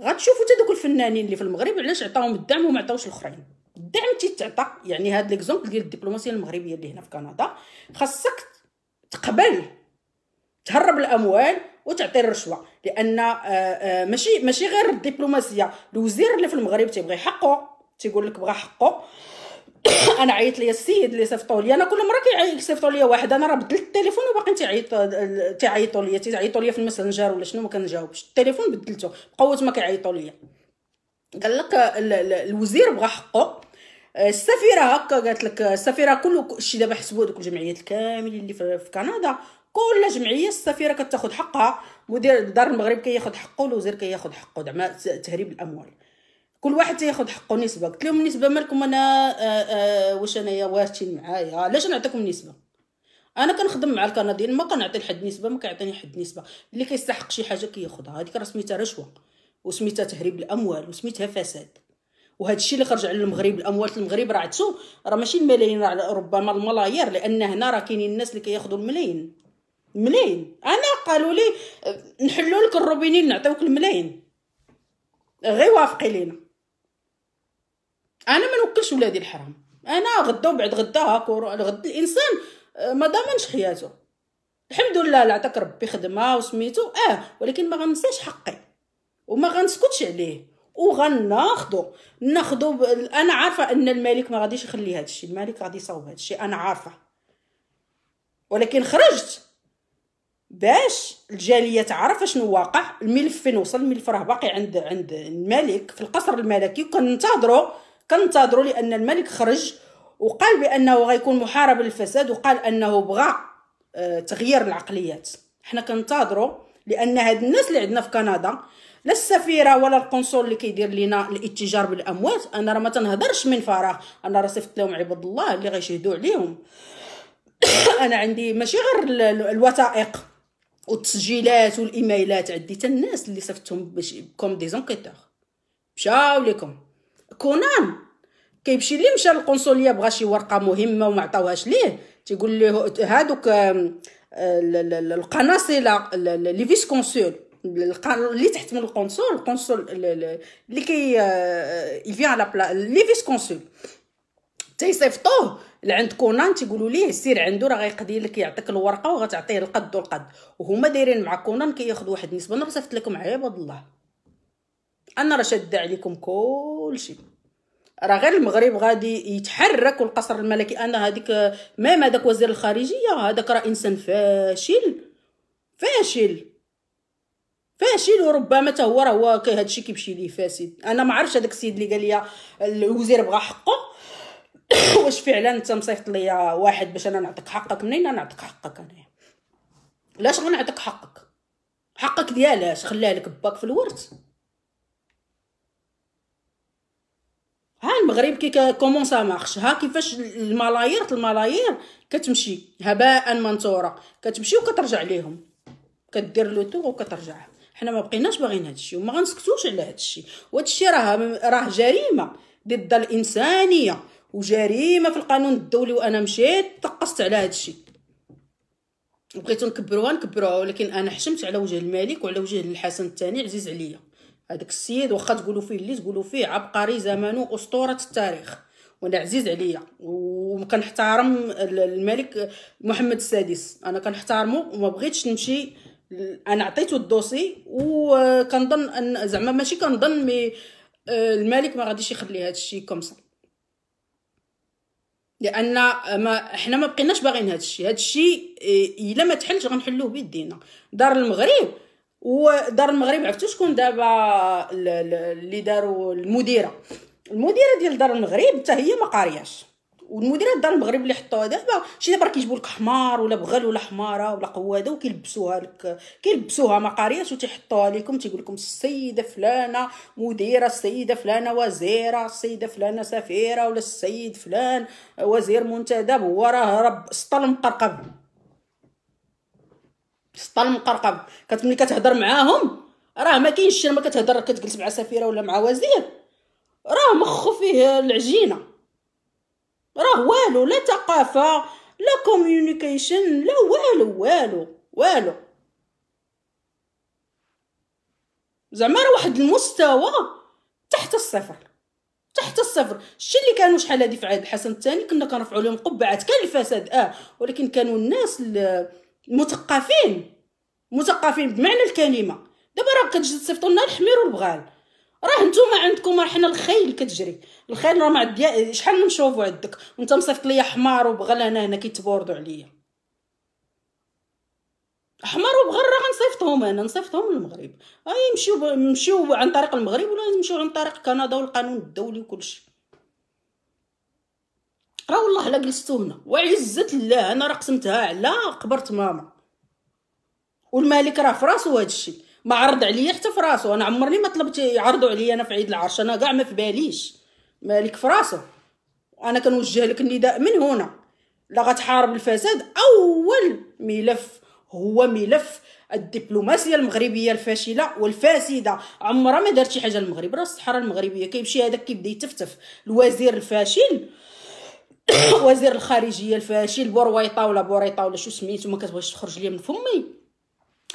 غتشوفوا حتى دوك الفنانين اللي في المغرب علاش عطاهم الدعم وما عطاوش الاخرين الدعم تيتعطى يعني هاد ليكزومبل ديال الدبلوماسيه المغربيه اللي هنا في كندا خاصك تقبل تهرب الاموال وتعطي الرشوه لان آه، آه، ماشي ماشي غير الدبلوماسيه الوزير اللي في المغرب تيبغي حقه تيقول لك بغى حقه انا عيط ليا السيد اللي صيفطوا لي انا كل مره صيفطوا لي واحد انا راه بدلت التليفون وباقي تيعيط تيعيطوا لي تيعيطوا لي في الماسنجر ولا شنو ما كنجاوبش التليفون بدلته بقوت ما كيعيطوا لي قال لك الوزير بغى حقه السفيره هكا قالت لك السفيره كل شيء دابا حسبوا دوك الجمعيات الكاملين اللي في كندا كل جمعيه السفيره كتاخذ حقها مدير دار المغرب كياخذ كي حقه الوزير كياخذ كي حقه زعما تهريب الاموال كل واحد تياخذ حقه نسبه قلت لهم النسبه مالكم انا آه، آه، واش انايا وارثين معايا علاش نعطيكم نسبه انا كنخدم مع الكنديين ما كنعطي لحد نسبه ما كيعطيني حد نسبه اللي كيستحق شي حاجه كياخذها كي هذيك راه سميتها رشوه وسميتها تهريب الاموال وسميتها فساد وهذا الشيء اللي خرج على المغرب الاموال المغرب راه عدسو راه ماشي الملايين راه ربما الملايير لان هنا راه كاينين الناس اللي كياخذوا الملايين ملايين انا قالوا لي نحلوا لك الروبينين نعطيوك الملايين غير وافقي لينا انا ما نوكلش ولادي الحرام انا غدا وبعد غدا هاك غد الانسان آه، ما ضامنش حياته الحمد لله لا عطاك ربي خدمه وسميتو اه ولكن ما غنساش حقي وما غنسكتش عليه وغناخدو ناخدو ب... انا عارفه ان الملك ما غاديش يخلي هذا الشيء الملك غادي يصاوب هذا الشيء انا عارفه ولكن خرجت باش الجاليه تعرف اشنو واقع الملف فين وصل الملف راه باقي عند عند الملك في القصر الملكي وكننتظروا كننتظروا لان الملك خرج وقال بانه غيكون محارب للفساد وقال انه بغى آه، تغيير العقليات حنا كننتظروا لان هاد الناس اللي عندنا في كندا لا السفيره ولا القنصل اللي كيدير لينا الاتجار بالاموات انا راه ما تنهضرش من فراغ انا راه صيفط لهم عباد الله اللي غيشهدوا عليهم انا عندي ماشي غير الوثائق والتسجيلات والايميلات عندي حتى الناس اللي صيفطتهم باش كوم دي زونكيتور مشاو ليكم كونان كيمشي ليه مشى للقنصليه بغا شي ورقه مهمه وما عطاوهاش ليه تيقول ليه هادوك القناصله لي فيس كونسول القانون اللي تحت من القنصل القنصل اللي كي آه، يفي على بلا لي فيس كونسول تيصيفطوه لعند كونان تيقولوا ليه سير عنده راه غيقضي لك يعطيك الورقه وغتعطيه القد والقد وهما دايرين مع كونان كياخذ واحد النسبه انا راه صيفط لكم عباد الله انا راه شاده عليكم كلشي راه غير المغرب غادي يتحرك والقصر الملكي انا هذيك ميم هذاك وزير الخارجيه هذاك راه انسان فاشل فاشل فاشل وربما حتى هو راه هو هادشي كيمشي ليه فاسد انا ما عرفتش هذاك السيد اللي قال لي الوزير بغى حقه واش فعلا انت مصيفط ليا واحد باش انا نعطيك حقك منين انا نعطيك حقك انا لاش غنعطيك حقك حقك ديالاش خلاه لك باك في الورد ها المغرب كي كومون سا مارش ها كيفاش الملايير الملايير كتمشي هباء منثوره كتمشي وكترجع ليهم كدير لو تور وكترجع حنا ما بقيناش باغيين هذا الشيء وما غنسكتوش على هذا الشيء وهذا الشيء راه راه جريمه ضد الانسانيه وجريمه في القانون الدولي وانا مشيت تقصت على هذا الشيء بغيتو نكبروها نكبروها ولكن انا حشمت على وجه الملك وعلى وجه الحسن الثاني عزيز عليا هذاك السيد واخا تقولوا فيه اللي تقولوا فيه عبقري زمانه اسطوره التاريخ وانا عزيز عليا وكنحترم الملك محمد السادس انا كنحترمه وما بغيتش نمشي انا عطيته الدوسي وكنظن ان زعما ماشي كنظن مي آه، الملك ما غاديش يخلي هذا الشيء كومسا لان ما حنا ما بقيناش باغيين هذا الشيء هذا الشيء آه، الا ما تحلش غنحلوه بيدينا دار المغرب ودار المغرب عرفتوا شكون دابا اللي داروا المديره المديره ديال دار المغرب حتى هي ما قارياش والمديرات دار المغرب اللي حطوها دابا شي دابا كيجيبوا لك حمار ولا بغل ولا حماره ولا قواده وكيلبسوها لك كيلبسوها مقاريات وتيحطوها لكم تيقول لكم السيده فلانه مديره السيده فلانه وزيره السيده فلانه سفيره ولا السيد فلان وزير منتدب هو راه رب سطل مقرقب سطل مقرقب كتملي كتهضر معاهم راه ما كاينش ما كتهضر كتجلس مع سفيره ولا مع وزير راه مخو فيه العجينه راه والو لا ثقافه لا كوميونيكيشن لا والو والو والو زعما راه واحد المستوى تحت الصفر تحت الصفر الشيء اللي كانوا شحال هذه في عهد الحسن الثاني كنا كنرفعوا لهم قبعات كان الفساد اه ولكن كانوا الناس المثقفين مثقفين بمعنى الكلمه دابا راه كتجي تصيفطوا لنا الحمير والبغال راه نتوما عندكم حنا الخيل كتجري الخيل راه ما شحال من شوفو عندك وانت مصيفط ليا حمار وبغل انا هنا كيتبوردو عليا حمار وبغل راه غنصيفطهم انا نصيفطهم للمغرب اي يمشيو نمشيو عن طريق المغرب ولا نمشيو عن طريق كندا والقانون الدولي وكلشي راه والله لا جلستو هنا وعزت الله انا راه قسمتها على قبرت ماما والملك راه فراسو هادشي ما عرض عليا حتى في راسو انا عمرني ما طلبت يعرضوا عليا انا في عيد العرش انا كاع ما في باليش مالك في راسو انا كنوجه لك النداء من هنا لا غتحارب الفساد اول ملف هو ملف الدبلوماسيه المغربيه الفاشله والفاسده عمرها ما دارت شي حاجه للمغرب راه الصحراء المغربيه كيمشي هذاك كيبدا يتفتف الوزير الفاشل وزير الخارجيه الفاشل بورويطه ولا بوريطه ولا شو سميتو ما كتبغيش تخرج ليا من فمي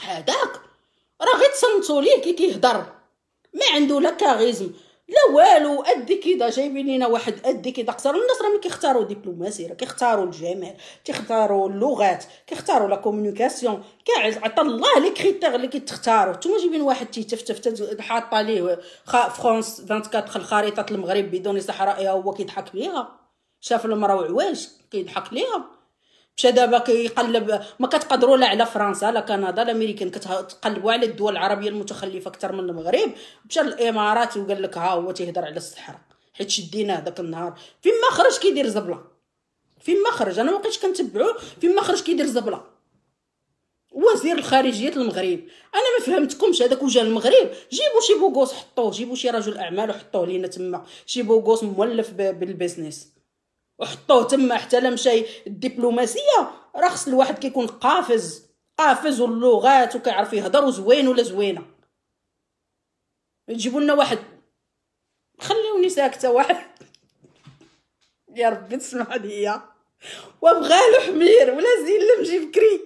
هذاك راه غير تصنتو ليه كي كيهضر ما عنده لا كاريزم لا والو ادي كده جايبين لينا واحد ادي كده قصر الناس راه ملي كيختاروا دبلوماسي راه كيختاروا الجمال كيختاروا اللغات كيختاروا لا كومونيكاسيون عطا الله لي كريتير اللي كيتختاروا نتوما جايبين واحد تيتفتف حاطه ليه فرانس 24 خريطه المغرب بدون صحراء هو كيضحك ليها شاف المراه وعواش كيضحك ليها مشى دابا كيقلب ما كتقدروا لا على فرنسا لا كندا لا امريكان كتقلبوا على الدول العربيه المتخلفه اكثر من المغرب مشى للامارات وقال لك ها هو تيهضر على الصحراء حيت شديناه داك النهار فين ما خرج كيدير زبله فين ما خرج انا ما بقيتش كنتبعو فين ما خرج كيدير زبله وزير الخارجيه المغرب انا ما فهمتكمش هذاك وجه المغرب جيبوا شي بوغوس حطوه جيبوا شي رجل اعمال وحطوه لينا تما شي بوغوس مولف بالبيزنس وحطوه تما حتى لا مشى الدبلوماسيه راه خص الواحد كيكون قافز قافز اللغات وكيعرف يهضر وزوين ولا زوينه يجيبوا لنا واحد خليوني ساكته واحد يا ربي تسمع ليا وبغالو حمير ولا زين مجي بكري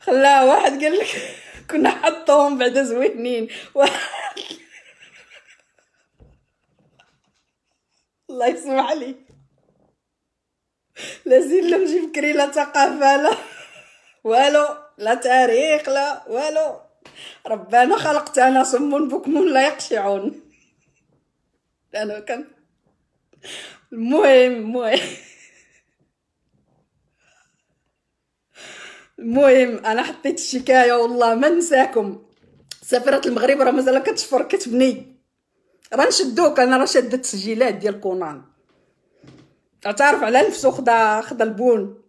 خلاه واحد قال لك كنا حطوهم بعدا زوينين واحد الله يسمح لي لا زين لا نجيب كري لا ثقافه لا والو لا تاريخ لا والو ربنا خلقتنا صم بكم لا يقشعون انا كم المهم المهم المهم انا حطيت الشكايه والله ما نساكم سفره المغرب راه مازال كتشفر كتبني راه نشدوك انا راه شاده التسجيلات ديال كونان تعرف على نفسو خدا خدا البون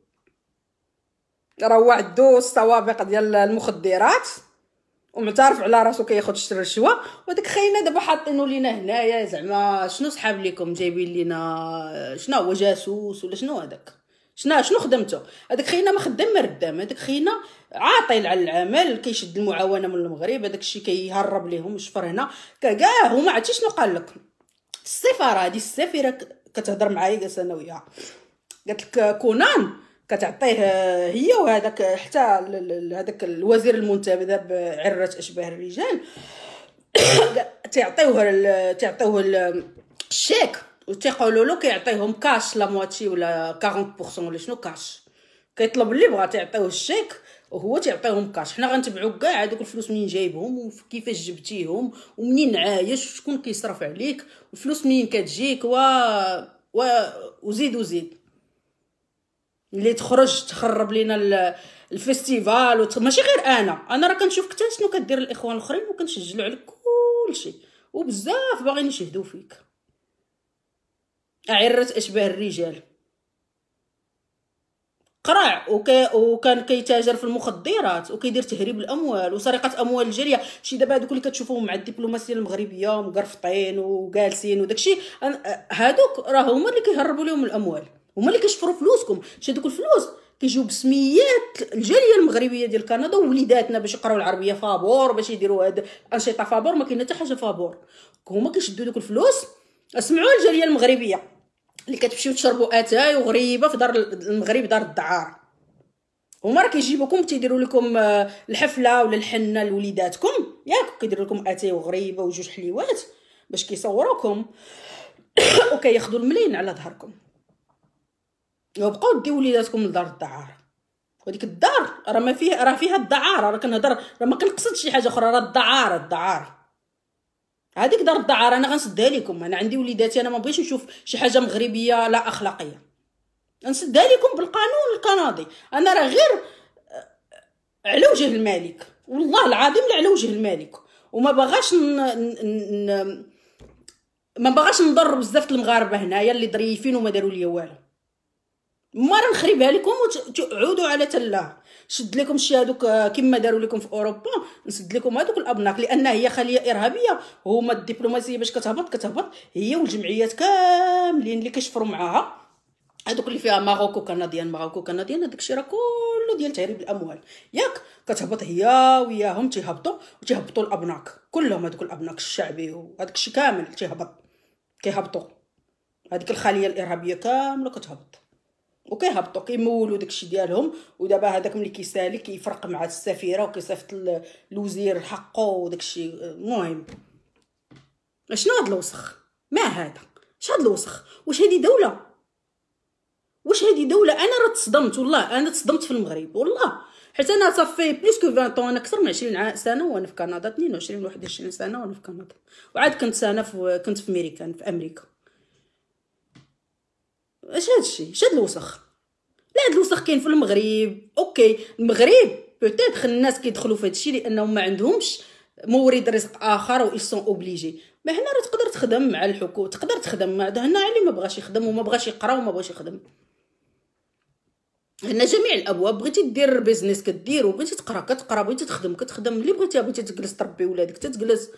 راه هو عندو الصوابق ديال المخدرات ومعترف على راسو كياخد الشوا وداك خينا دابا حاطينو لينا هنايا زعما شنو صحاب ليكم جايبين لينا شنو هو جاسوس ولا شنو هذاك شنو شنو خدمته هذاك خينا ما خدام ما ردام هذاك خينا عاطل على العمل كيشد المعاونه من المغرب هذاك الشيء كيهرب ليهم شفر هنا كاع هما عرفتي شنو قال لك السفاره هذه السفيره كتهضر معايا جالسه انا وياها قالت لك كونان كتعطيه هي وهذاك حتى هذاك الوزير المنتبذ بعره اشباه الرجال تعطيوه تعطيوه الشيك وتيقولوا له كيعطيهم كاش لا مواتي ولا 40% ولا شنو كاش كيطلب اللي بغا تعطيوه الشيك وهو تيعطيهم كاش حنا غنتبعوا كاع هذوك الفلوس منين جايبهم وكيفاش جبتيهم ومنين عايش وشكون كيصرف عليك الفلوس منين كتجيك و... و... وزيد وزيد اللي تخرج تخرب لينا الفيستيفال وت... ماشي غير انا انا راه كنشوف حتى شنو كدير الاخوان الاخرين وكنسجلوا على كلشي وبزاف باغيين يشهدوا فيك أعرة أشباه الرجال قرع وكان كيتاجر في المخدرات وكيدير تهريب الاموال وسرقه اموال الجاريه شي دابا هذوك اللي كتشوفوهم مع الدبلوماسيه المغربيه مقرفطين وجالسين وداكشي هادوك راه هما اللي كيهربوا لهم الاموال هما اللي كيشفروا فلوسكم شي دوك الفلوس كيجيو بسميات الجاليه المغربيه ديال كندا ووليداتنا باش يقراو العربيه فابور باش يديروا هاد الانشطه فابور ما كاين حتى حاجه فابور هما كيشدوا دوك الفلوس اسمعوا الجاليه المغربيه اللي كتمشيو تشربوا اتاي وغريبه في دار المغرب دار الدعار هما راه كيجيبوكم تيديروا لكم آه، الحفله ولا الحنه لوليداتكم ياك كيديروا لكم اتاي وغريبه وجوج حليوات باش كيصوروكم وكياخذوا الملين على ظهركم وبقاو ديو وليداتكم لدار الدعاره وديك الدار راه ما فيه راه فيها الدعاره راه كنهضر راه ما كنقصدش شي حاجه اخرى راه الدعاره الدعاره هذيك دار الدعاره انا غنسدها لكم انا عندي وليداتي انا ما بغيتش نشوف شي حاجه مغربيه لا اخلاقيه نسدها لكم بالقانون الكندي انا راه غير آه، على وجه الملك والله العظيم على وجه الملك وما باغاش ن... ن... ما باغاش نضر بزاف المغاربه هنايا اللي ضريفين وما داروا ليا والو ما راه نخربها لكم وتعودوا على تلا شد لكم شي هذوك آه، كما داروا لكم في اوروبا نسد لكم هذوك الابناق لان هي خليه ارهابيه هما الدبلوماسيه باش كتهبط كتهبط هي والجمعيات كاملين اللي كيشفروا معاها هذوك اللي فيها ماروكو كنديان ماروكو كنديان هذاك الشيء راه كله ديال تهريب الاموال ياك كتهبط هي وياهم تيهبطوا وتيهبطوا الابناق كلهم هذوك الابناق الشعبي وهذاك الشيء كامل تيهبط كيهبطوا هذيك الخليه الارهابيه كامله كتهبط وكيهبطوا كيمولوا داكشي ديالهم ودابا هذاك ملي كيسالي كيفرق مع السفيره وكيصيفط الوزير حقه وداكشي المهم شنو هاد الوسخ ما هذا اش هاد الوسخ واش هادي دوله واش هادي دوله انا راه تصدمت والله انا تصدمت في المغرب والله حيت انا صافي بليس كو 20 طون انا اكثر من 20 سنه وانا في كندا 22 21 سنه وانا في كندا وعاد كنت سنه في كنت في امريكا في امريكا اش هادشي اش هاد الوسخ لا هاد الوسخ كاين في المغرب اوكي المغرب بوتيتر الناس كيدخلوا في هادشي لانهم ما عندهمش مورد رزق اخر و سون اوبليجي ما هنا راه تقدر تخدم مع الحكومه تقدر تخدم مع هنا اللي ما بغاش يخدم وما بغاش يقرا وما بغاش يخدم هنا جميع الابواب بغيتي دير بيزنس كديرو بغيتي تقرا كتقرا بغيتي تخدم كتخدم اللي بغيتيها بغيتي تجلس تربي ولادك تتجلس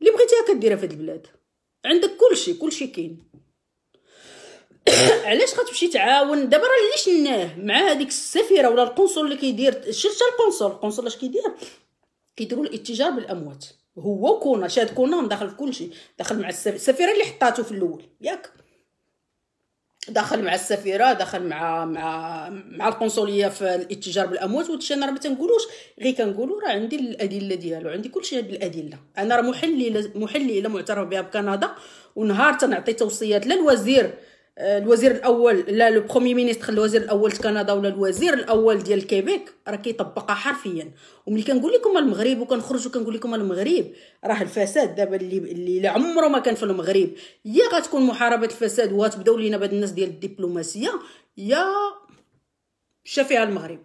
اللي بغيتيها كديرها في هاد البلاد عندك كلشي كلشي كاين علاش غتمشي تعاون دابا راه اللي شناه مع هذيك السفيره ولا القنصل اللي كيدير شفت القنصل القنصل اش كيدير كيديروا الاتجار بالاموات هو كونا شاد كونا داخل في كلشي داخل مع السفيره اللي حطاتو في الاول ياك داخل مع السفيره داخل مع مع مع القنصليه في الاتجار بالاموات وهادشي انا راه ما تنقولوش غير كنقولوا راه عندي الادله ديالو عندي كلشي هاد الادله انا راه محلله محلله معترف بها بكندا ونهار تنعطي توصيات للوزير آه، الوزير الاول لا لو برومي مينيستر الوزير الاول ديال كندا ولا الوزير الاول ديال كيبيك راه كيطبقها حرفيا وملي كنقول لكم المغرب وكنخرج وكنقول لكم المغرب راه الفساد دابا اللي اللي عمره ما كان في المغرب يا غتكون محاربه الفساد وغتبداو لينا بهاد الناس ديال الدبلوماسيه يا شافيها المغرب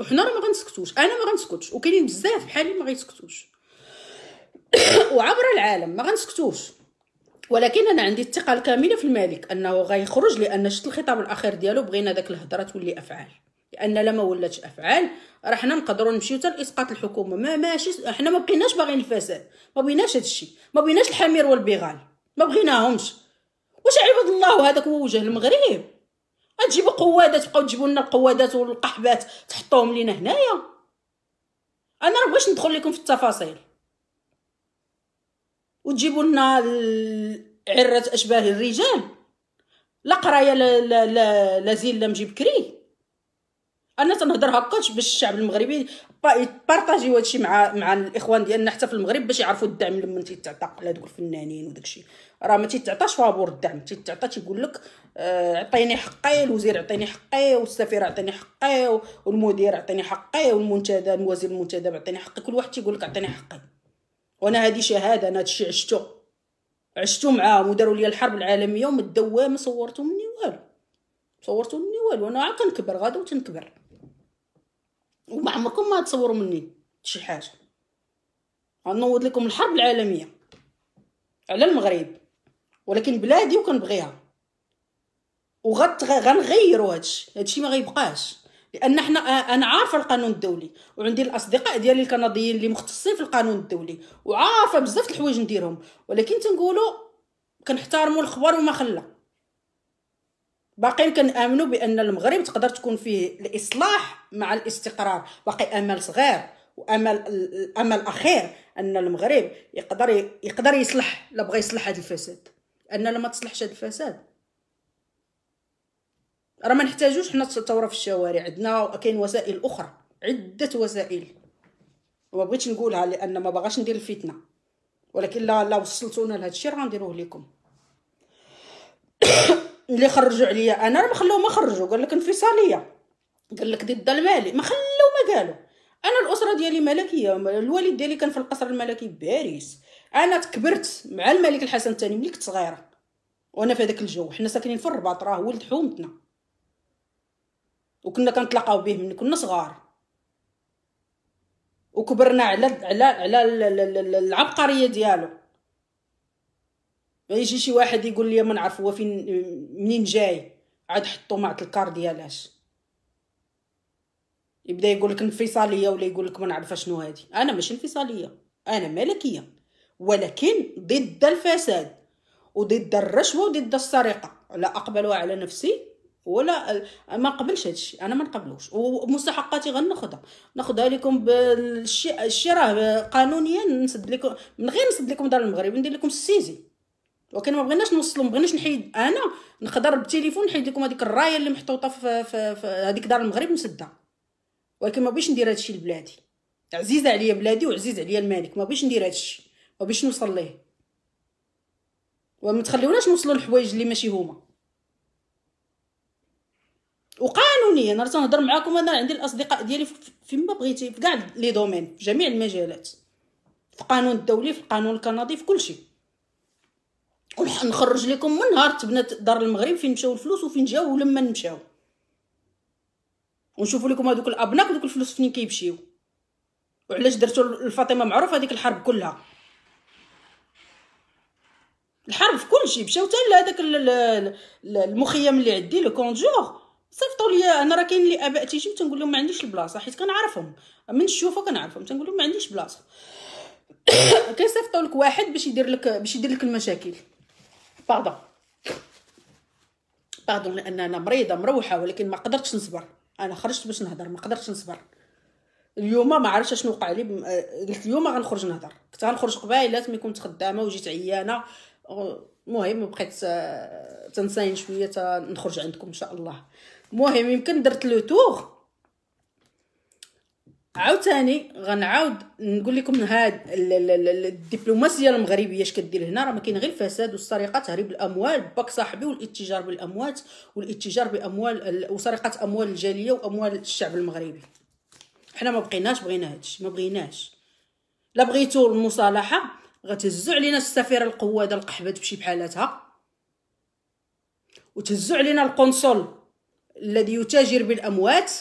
وحنا راه ما غنسكتوش انا ما غنسكتش وكاينين بزاف بحالي ما غيسكتوش وعبر العالم ما غنسكتوش ولكن انا عندي الثقه الكامله في الملك انه غيخرج لان شفت الخطاب الاخير ديالو بغينا داك الهضره تولي افعال لان لما ولاتش افعال راه حنا نقدروا نمشيو حتى لاسقاط الحكومه ما ماشي حنا ما بقيناش باغيين الفساد ما بغيناش الشيء ما بغيناش الحمير والبغال ما بغيناهمش واش عباد الله هذاك هو وجه المغرب تجيبوا قوادات تبقاو تجيبوا لنا القوادات والقحبات تحطوهم لينا هنايا انا راه بغيتش ندخل لكم في التفاصيل وتجيبوا لنا عرة أشباه الرجال لا قرايه لا لا لا, لا زين لا مجيب كري انا تنهضر هكاش باش الشعب المغربي بارطاجيو هادشي مع مع الاخوان ديالنا حتى في المغرب باش يعرفوا الدعم لما تيتعطى دوك الفنانين وداكشي راه ما تيتعطاش فابور الدعم تيتعطى تيقول لك آه، عطيني حقي الوزير عطيني حقي والسفير عطيني حقي والمدير عطيني حقي والمنتدى الوزير المنتدب عطيني حقي كل واحد تيقول لك عطيني حقي وانا هادي شهاده انا هادشي عشتو عشتو معاهم وداروا لي الحرب العالميه ومن الدوام ما صورتو مني والو صورتو مني والو انا عا كنكبر غادا وتنكبر وما عمركم ما تصوروا مني شي حاجه غنوض لكم الحرب العالميه على المغرب ولكن بلادي وكنبغيها وغنغيروا هادشي هادشي ما غيبقاش لان احنا آه، انا عارفه القانون الدولي وعندي الاصدقاء ديالي الكنديين اللي مختصين في القانون الدولي وعارفه بزاف الحوايج نديرهم ولكن تنقولوا كنحتارموا الخبر وما خلى باقيين كنامنوا بان المغرب تقدر تكون فيه الاصلاح مع الاستقرار باقي امل صغير وامل الامل اخير ان المغرب يقدر يقدر يصلح لا بغى يصلح هذا الفساد ان لما تصلحش هذا الفساد راه ما نحتاجوش حنا الثوره في الشوارع عندنا كاين وسائل اخرى عده وسائل وما بغيتش نقولها لان ما باغاش ندير الفتنه ولكن لا لا وصلتونا لهذا الشيء راه غنديروه لكم اللي خرجوا عليا انا ما خلوه ما خرجوا قال لك انفصاليه قال لك ضد المالي ما خلوه ما قالوا انا الاسره ديالي ملكيه الوالد ديالي كان في القصر الملكي باريس انا تكبرت مع الملك الحسن الثاني ملي كنت صغيره وانا في هذاك الجو حنا ساكنين في الرباط راه ولد حومتنا وكنا كنتلاقاو به من كنا صغار وكبرنا على على على العبقريه ديالو ما يجي شي واحد يقول لي ما نعرف هو فين منين جاي عاد حطو معك الكار ديالاش يبدا يقول لك انفصاليه ولا يقول لك ما نعرف شنو هادي انا ماشي انفصاليه انا ملكيه ولكن ضد الفساد وضد الرشوه وضد السرقه لا اقبل على نفسي ولا ما نقبلش الشيء انا ما نقبلوش ومستحقاتي غناخذها ناخذها لكم بالشيء راه قانونيا نسد لكم من غير نسد لكم دار المغرب ندير لكم السيزي ولكن ما بغيناش نوصلوا ما بغيناش نحيد انا نقدر بالتليفون نحيد لكم هذيك الرايه اللي محطوطه في, في, في هذيك دار المغرب نسدها ولكن ما بغيش ندير الشيء لبلادي عزيزه عليا بلادي وعزيز عليا الملك ما بغيش ندير الشيء ما بغيش نوصل ليه وما تخليوناش نوصلوا لحوايج اللي ماشي هما وقانونيا انا تنهضر معاكم انا عندي الاصدقاء ديالي فيما بغيتي في كاع لي دومين في جميع المجالات في القانون الدولي في القانون الكندي في كل شيء ونخرج لكم من نهار تبنات دار المغرب فين مشاو الفلوس وفين جاو ولما مشاو ونشوفوا لكم هذوك الابناء ودوك الفلوس فين كيمشيو وعلاش درتو لفاطمه معروف هذيك الحرب كلها الحرب في كل شيء مشاو حتى لهذاك المخيم اللي عندي لو كونجور صيفطوا لي انا راه كاين لي اباء تيجي تنقول لهم ما عنديش البلاصه حيت كنعرفهم من الشوفه كنعرفهم تنقول لهم ما عنديش بلاصه كيصيفطوا لك واحد باش يدير لك باش يدير لك المشاكل باردون باردون لان انا مريضه مروحه ولكن ما قدرتش نصبر انا خرجت باش نهضر ما قدرتش نصبر اليوم ما عرفتش شنو وقع لي قلت اليوم غنخرج نهضر كنت غنخرج قبيلات ملي كنت خدامه وجيت عيانه المهم بقيت آه، تنساين شويه نخرج عندكم ان شاء الله مهم يمكن درت لو تور عاوتاني غنعاود نقول لكم هاد الدبلوماسيه المغربيه اش كدير هنا راه ما كاين غير الفساد والسرقه تهريب الاموال باك صاحبي والاتجار بالاموات والاتجار باموال وسرقه اموال الجاليه واموال الشعب المغربي حنا ما بقيناش بغينا هادشي ما بغيناش لا بغيتو المصالحه غتهزو علينا السفيره القواده القحبه تمشي بحالاتها وتهزو علينا القنصل الذي يتاجر بالاموات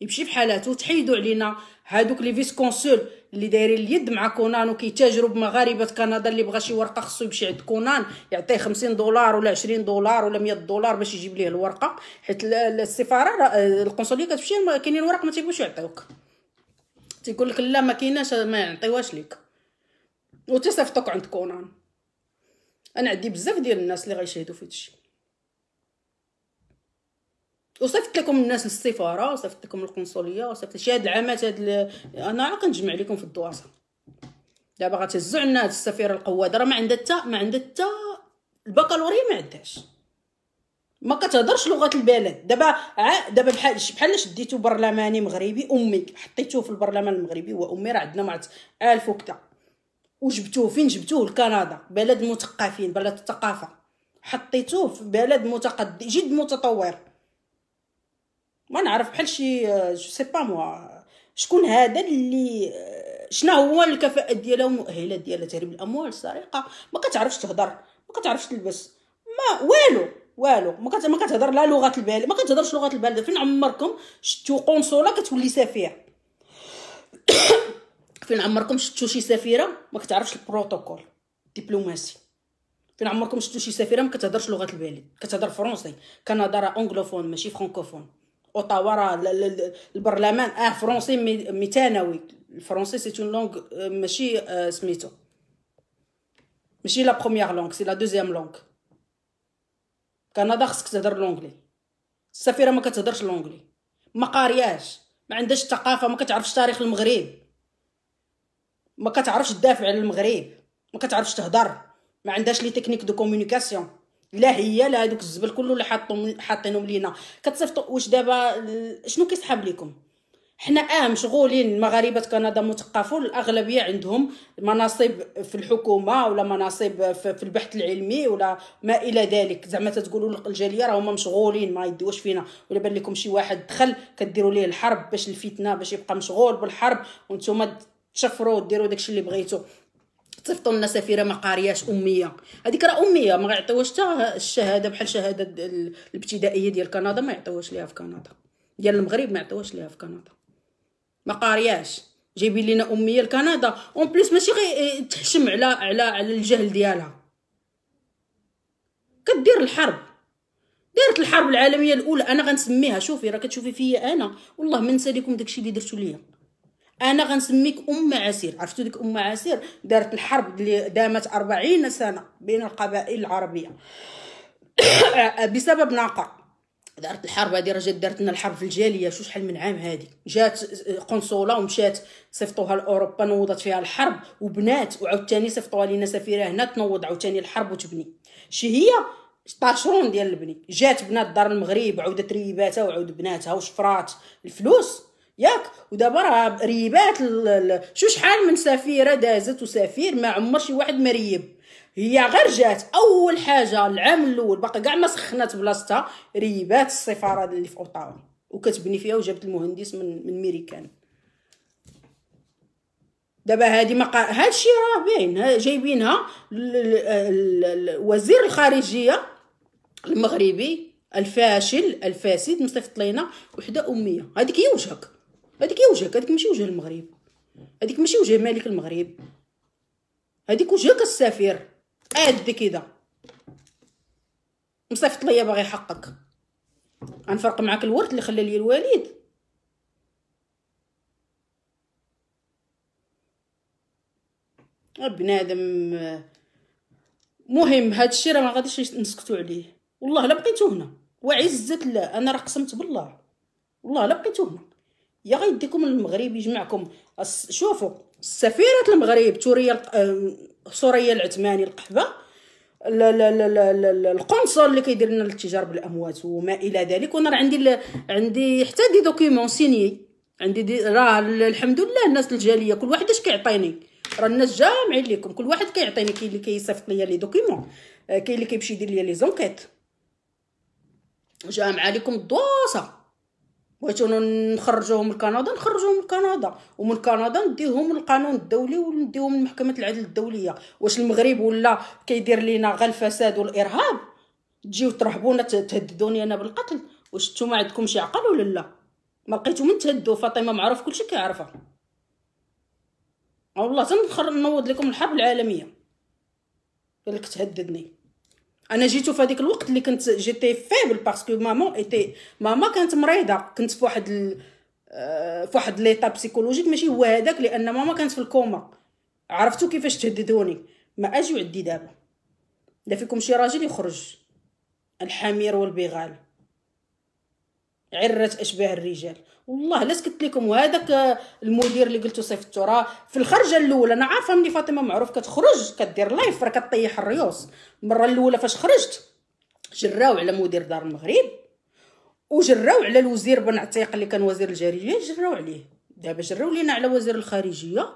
يمشي بحالاته تحيدوا علينا هادوك لي فيسكونسول اللي دايرين اليد مع كونان وكيتاجروا بمغاربه كندا اللي بغى شي ورقه خصو يمشي عند كونان يعطيه 50 دولار ولا 20 دولار ولا 100 دولار باش يجيب ليه الورقه حيت السفاره القنصليه كتمشي كاينين ورق ما تيبغوش يعطيوك تيقول لك لا ما كايناش ما يعطيوهاش ليك وتصيفطوك عند كونان انا عندي بزاف ديال الناس اللي غيشهدوا في هادشي وصفت لكم الناس للسفاره وصفت لكم القنصليه وصفت شي هاد العامات هاد ال... انا راه كنجمع لكم في الدواسه دابا غتهزوا عنا هاد السفيره القواده راه ما عندها حتى ما عندها حتى البكالوريا ما عندهاش ما كتهضرش لغه البلد دابا ع... دابا بحال بحال شديتو برلماني مغربي امي حطيتوه في البرلمان المغربي هو امي راه عندنا معت الف وكتا وجبتوه فين جبتوه لكندا بلد مثقفين بلد الثقافه حطيتوه في بلد متقدم جد متطور ما نعرف بحال شي آه، جو سي با موا شكون هذا اللي آه، شنو هو الكفاءات ديالها والمؤهلات ديالها تهريب الاموال السرقه ما كتعرفش تهضر ما كتعرفش تلبس ما والو والو ما كت... ما كتهضر لا لغه البلد ما كتهضرش لغه البلد فين عمركم شتو قنصله كتولي سفيره فين عمركم شتو شي سفيره ما كتعرفش البروتوكول دبلوماسي فين عمركم شتو شي سفيره ما كتهضرش لغه البلد كتهضر فرونسي كندا راه اونغلوفون ماشي فرانكوفون اوتاوا البرلمان اه فرونسي ثانوي الفرونسي سي اون لونغ ماشي سميتو ماشي لا بروميير لونغ سي لا دوزيام لونغ كندا خصك تهضر لونغلي السفيره ما كتهضرش لونغلي ما قارياش ما عندهاش الثقافه ما كتعرفش تاريخ المغرب ما كتعرفش تدافع على المغرب ما كتعرفش تهضر ما عندهاش لي تكنيك دو كومونيكاسيون لا هي لا هذوك الزبل كله اللي حاطهم حاطينهم لينا كتصيفطوا واش دابا شنو كيسحب لكم حنا اه مشغولين مغاربه كندا مثقفون الاغلبيه عندهم مناصب في الحكومه ولا مناصب في البحث العلمي ولا ما الى ذلك زعما تتقولوا الجاليه هما مشغولين ما يديوش فينا ولا بان لكم شي واحد دخل كديروا ليه الحرب باش الفتنه باش يبقى مشغول بالحرب وانتم تشفروا وديروا داكشي اللي بغيتو تصيفطوا لنا سفيره ما قارياش اميه هذيك راه اميه ما يعطيوهاش حتى الشهاده بحال شهاده الابتدائيه ديال كندا ما يعطيوهاش ليها في كندا ديال المغرب ما يعطيوهاش ليها في كندا ما قارياش جايبين لينا اميه لكندا اون بليس ماشي غير تحشم على على على الجهل ديالها كدير الحرب دارت الحرب العالميه الاولى انا غنسميها شوفي راه كتشوفي فيا انا والله ما نسى لكم داكشي اللي درتو ليا انا غنسميك ام عسير عرفتوا ديك ام عسير دارت الحرب اللي دامت 40 سنه بين القبائل العربيه بسبب ناقه دارت الحرب هذه راه جات دارت لنا الحرب في الجاليه شو شحال من عام هذه جات قنصله ومشات صيفطوها لاوروبا نوضت فيها الحرب وبنات وعاوتاني صيفطوها لينا سفيره هنا تنوض عاوتاني الحرب وتبني شي هي طاشرون ديال البني جات بنات دار المغرب عاودت ريباتها وعاود بناتها وشفرات الفلوس ياك ودابا راه ريبات شو شحال من سفيره دازت وسفير ما عمر شي واحد مريب هي غير جات اول حاجه العام الاول باقا كاع ما سخنات بلاصتها ريبات السفاره اللي في اوطاوا وكتبني فيها وجابت المهندس من من ميريكان دابا هذه مقا... قا... هادشي راه باين جايبينها وزير الخارجيه المغربي الفاشل الفاسد مصيفط لينا وحده اميه هذيك هي وجهك هذيك هي وجهك هذيك ماشي وجه المغرب هذيك ماشي وجه ملك المغرب هذيك وجهك السفير قاد كده مصيفط ليا باغي حقك غنفرق معاك الورد اللي خلى لي الوالد بنادم مهم هذا الشيء راه ما غاديش نسكتوا عليه والله لا بقيتو هنا وعزة الله انا راه قسمت بالله والله لا بقيتو هنا يا غيديكم المغرب يجمعكم شوفوا سفيرة المغرب توريا آه، سوريا العثماني القحبة القنصل اللي كيدير لنا التجار بالاموات وما الى ذلك وانا عندي عندي حتى دي دوكيومون سيني عندي دي راه الحمد لله الناس الجاليه كل واحد اش كيعطيني راه الناس جامعين ليكم كل واحد كيعطيني كاين اللي كيصيفط ليا لي دوكيومون آه، كاين اللي كيمشي يدير ليا لي زونكيت جامعه ليكم الدوسه بغيتو نخرجوهم لكندا نخرجوهم لكندا ومن كندا نديهم للقانون الدولي ونديهم لمحكمه العدل الدوليه واش المغرب ولا كيدير لينا غير الفساد والارهاب تجيو ترهبونا تهددوني انا بالقتل واش نتوما عندكم شي عقل ولا لا ما لقيتو من تهدو فاطمه معروف كلشي كيعرفها والله تنخر نوض لكم الحرب العالميه قالك تهددني انا جيتو في هذيك الوقت اللي كنت جيتي فيبل باسكو ماما ايتي ماما كانت مريضه كنت في واحد آه، في واحد ليطا سيكولوجيك ماشي هو هذاك لان ماما كانت في الكوما عرفتو كيفاش تهددوني ما اجي عندي دابا لا فيكم شي راجل يخرج الحمير والبغال عرة اشباه الرجال والله لاش قلت لكم وهذاك آه، المدير اللي قلتو صيفطو راه في الخرجه الاولى انا عارفه ملي فاطمه معروف كتخرج كدير لايف راه كطيح الريوس المره الاولى فاش خرجت جراو على مدير دار المغرب وجراو على الوزير بن عتيق اللي كان وزير الجاريه جراو عليه دابا جراو لينا على وزير الخارجيه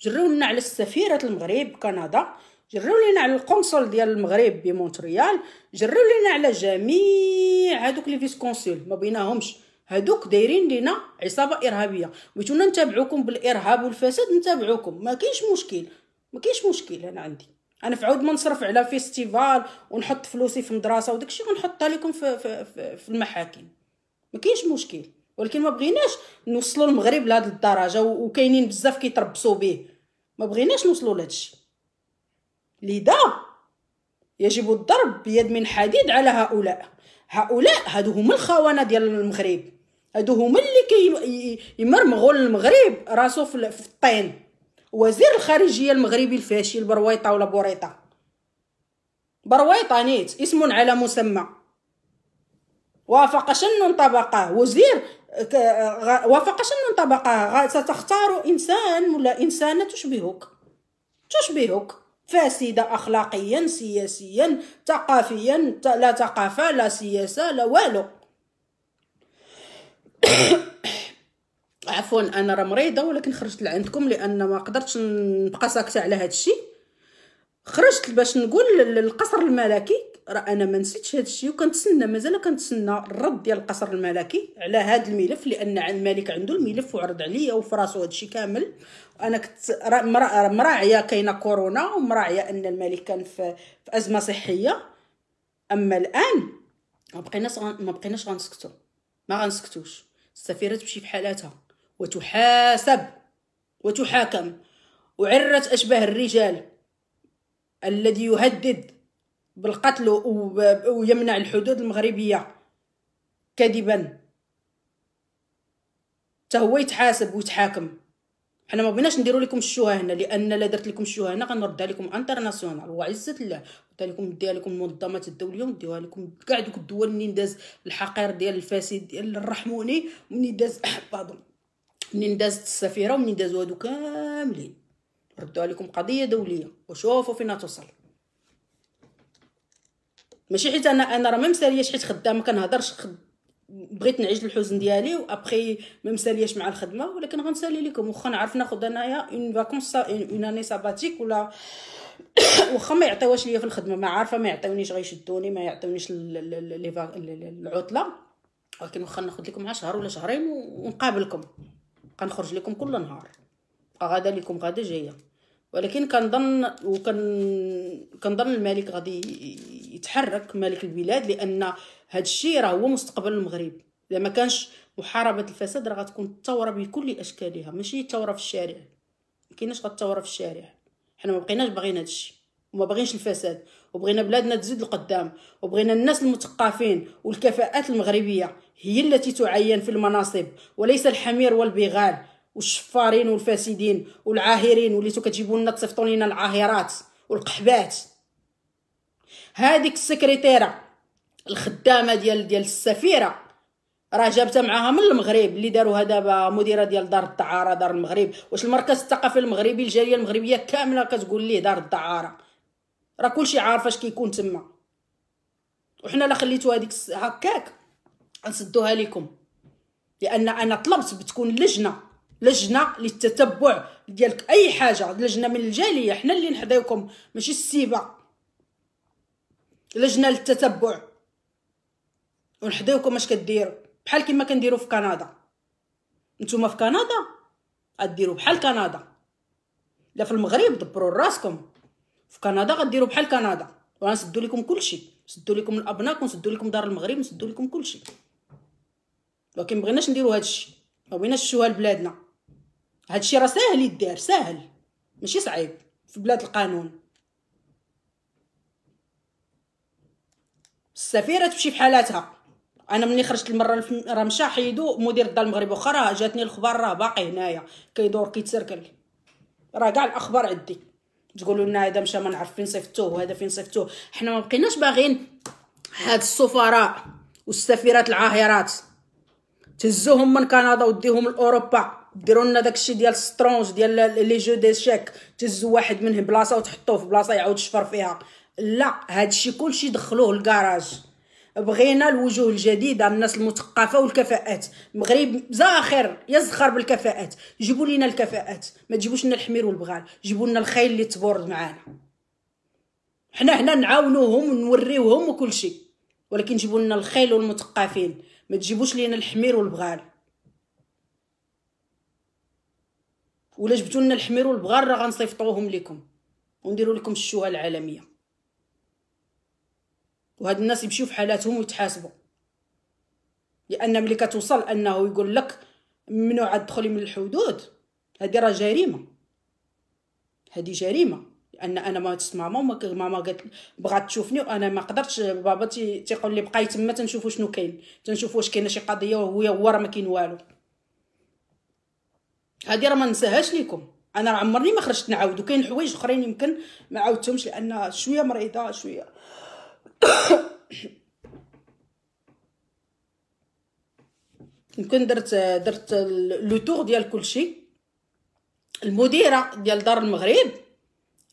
جراو لنا على السفيره المغرب كندا جراو لينا على القنصل ديال المغرب بمونتريال جراو لينا على جميع هذوك لي فيسكونسيل ما بيناهمش هادوك دايرين لينا عصابه ارهابيه بغيتونا نتابعوكم بالارهاب والفساد نتابعوكم ما كاينش مشكل ما كاينش مشكل انا عندي انا في عود ما نصرف على فيستيفال ونحط فلوسي في مدرسه وداكشي غنحطها لكم في, في, في, في المحاكم ما كاينش مشكل ولكن ما بغيناش نوصلوا المغرب لهاد الدرجه وكاينين بزاف كيتربصوا به ما بغيناش نوصلوا الشيء لذا يجب الضرب بيد من حديد على هؤلاء هؤلاء هادو هما الخونه ديال المغرب هادو هما اللي كي يمرمغوا المغرب راسو في الطين وزير الخارجيه المغربي الفاشل برويطه ولا بوريطه برويطه نيت اسم على مسمى وافق شنو طبقه وزير وافق شنو طبقه ستختار انسان ولا انسانه تشبهك تشبهك فاسدة أخلاقيا سياسيا ثقافيا لا ثقافة لا سياسة لا والو عفوا انا راه مريضه ولكن خرجت لعندكم لان ما قدرتش نبقى ساكته على هذا الشيء خرجت باش نقول للقصر الملكي راه انا ما نسيتش هذا الشيء وكنتسنى مازال كنتسنى الرد ديال القصر الملكي على هذا الملف لان الملك عنده الملف وعرض عليا وفراسو هذا الشيء كامل انا كنت مراعيه كاينه كورونا ومراعيه ان الملك كان في, في ازمه صحيه اما الان ما بقيناش ما بقيناش غنسكتوا ما غنسكتوش السفيره تمشي في حالاتها وتحاسب وتحاكم وعرت اشباه الرجال الذي يهدد بالقتل ويمنع الحدود المغربيه كذبا حتى هو يتحاسب ويتحاكم حنا ما بغيناش نديرو لكم الشوهه هنا لان لا درت لكم الشوهه هنا غنردها عليكم انترناسيونال وعزه الله نديها لكم نديها لكم المنظمات الدوليه ونديها لكم كاع دوك الدول منين داز الحقير ديال الفاسد ديال الرحموني منين داز باردون منين دازت السفيره ومنين دازوا هادو كاملين ردوها لكم قضيه دوليه وشوفوا فين توصل ماشي حيت انا انا راه ميم ساليه حيت خدامه كنهضرش خد... بغيت نعيش الحزن ديالي وابخي ميم ساليهش مع الخدمه ولكن غنسالي لكم واخا نعرف ناخذ انايا اون فاكونس اون اني ساباتيك ولا واخا ما يعطيوهاش ليا في الخدمه ما عارفه ما يعطيونيش غيشدوني ما يعطيونيش العطله ولكن واخا ناخذ لكم مع شهر ولا شهرين ونقابلكم كنخرج لكم كل نهار غدا لكم غدا جايه ولكن كنظن وكن كنظن الملك غادي يتحرك ملك البلاد لان هذا الشيء راه هو مستقبل المغرب اذا ما كانش محاربه الفساد راه غتكون الثوره بكل اشكالها ماشي الثوره في الشارع ما كايناش الثوره في الشارع حنا ما بقيناش باغيين هذا الشيء وما باغينش الفساد وبغينا بلادنا تزيد لقدام وبغينا الناس المثقفين والكفاءات المغربيه هي التي تعين في المناصب وليس الحمير والبغال والشفارين والفاسدين والعاهرين وليتو كتجيبوا لنا تصيفطوا لنا العاهرات والقحبات هذيك السكرتيره الخدامه ديال ديال السفيره راه جابتها معاها من المغرب اللي داروها دابا مديره ديال دار الدعاره دار المغرب واش المركز الثقافي المغربي الجاليه المغربيه كامله كتقول ليه دار الدعاره راه كلشي عارف اش كيكون تما وحنا لا خليتو هذيك هكاك غنسدوها لكم لان انا طلبت بتكون لجنه لجنه للتتبع ديالك اي حاجه لجنه من الجاليه حنا اللي نحضيوكم ماشي السيبه لجنه للتتبع ونحضيوكم اش كدير بحال كما كنديروا في كندا نتوما في كندا غديروا بحال كندا لا في المغرب دبروا راسكم في كندا غديروا بحال كندا وغنسدوا لكم كلشي نسدوا لكم الابناك ونسدوا لكم دار المغرب نسدوا لكم كلشي ولكن بغيناش نديروا هادشي ما بغيناش نشوها لبلادنا هذا الشيء راه ساهل يدار ساهل ماشي صعيب في بلاد القانون السفيره تمشي في حالاتها انا ملي خرجت المره راه مشى حيدو مدير الدار المغرب واخا راه جاتني الخبر راه باقي هنايا كيدور كيتسركل راه كاع الاخبار عندي تقولوا لنا هذا مشى ما نعرف فين صيفطوه وهذا فين صيفطوه حنا ما بقيناش باغيين هاد السفراء والسفيرات العاهرات تهزوهم من كندا وديهم لاوروبا ديروا لنا داكشي ديال سترونج ديال لي جو دي شيك تهزوا واحد منه بلاصه وتحطوه في بلاصه يعاود يشفر فيها لا هادشي كلشي دخلوه للكراج بغينا الوجوه الجديده الناس المثقفه والكفاءات المغرب زاخر يزخر بالكفاءات جيبوا لينا الكفاءات ما تجيبوش لنا الحمير والبغال جيبوا لنا الخيل اللي تبورد معانا حنا هنا نعاونوهم ونوريوهم وكلشي ولكن جيبوا لنا الخيل والمثقفين ما تجيبوش لينا الحمير والبغال ولا جبتوا لنا الحمير والبغال راه غنصيفطوهم لكم ونديروا لكم الشوهه العالميه وهاد الناس يمشيو في حالاتهم ويتحاسبوا لان ملي كتوصل انه يقول لك ممنوع تدخلي من الحدود هذه راه جريمه هذه جريمه ان انا ما تسمع ماما ماما قالت بغات تشوفني وانا ما قدرتش بابا تيقول لي بقاي تما تنشوفوا شنو كاين تنشوفوا واش كاينه شي قضيه وهو هو راه ما كاين والو هذه راه ما ننساهاش ليكم انا راه عمرني ما خرجت نعاود وكاين حوايج اخرين يمكن ما عاودتهمش لان شويه مريضه شويه يمكن درت درت لو تور ديال كلشي المديره ديال دار المغرب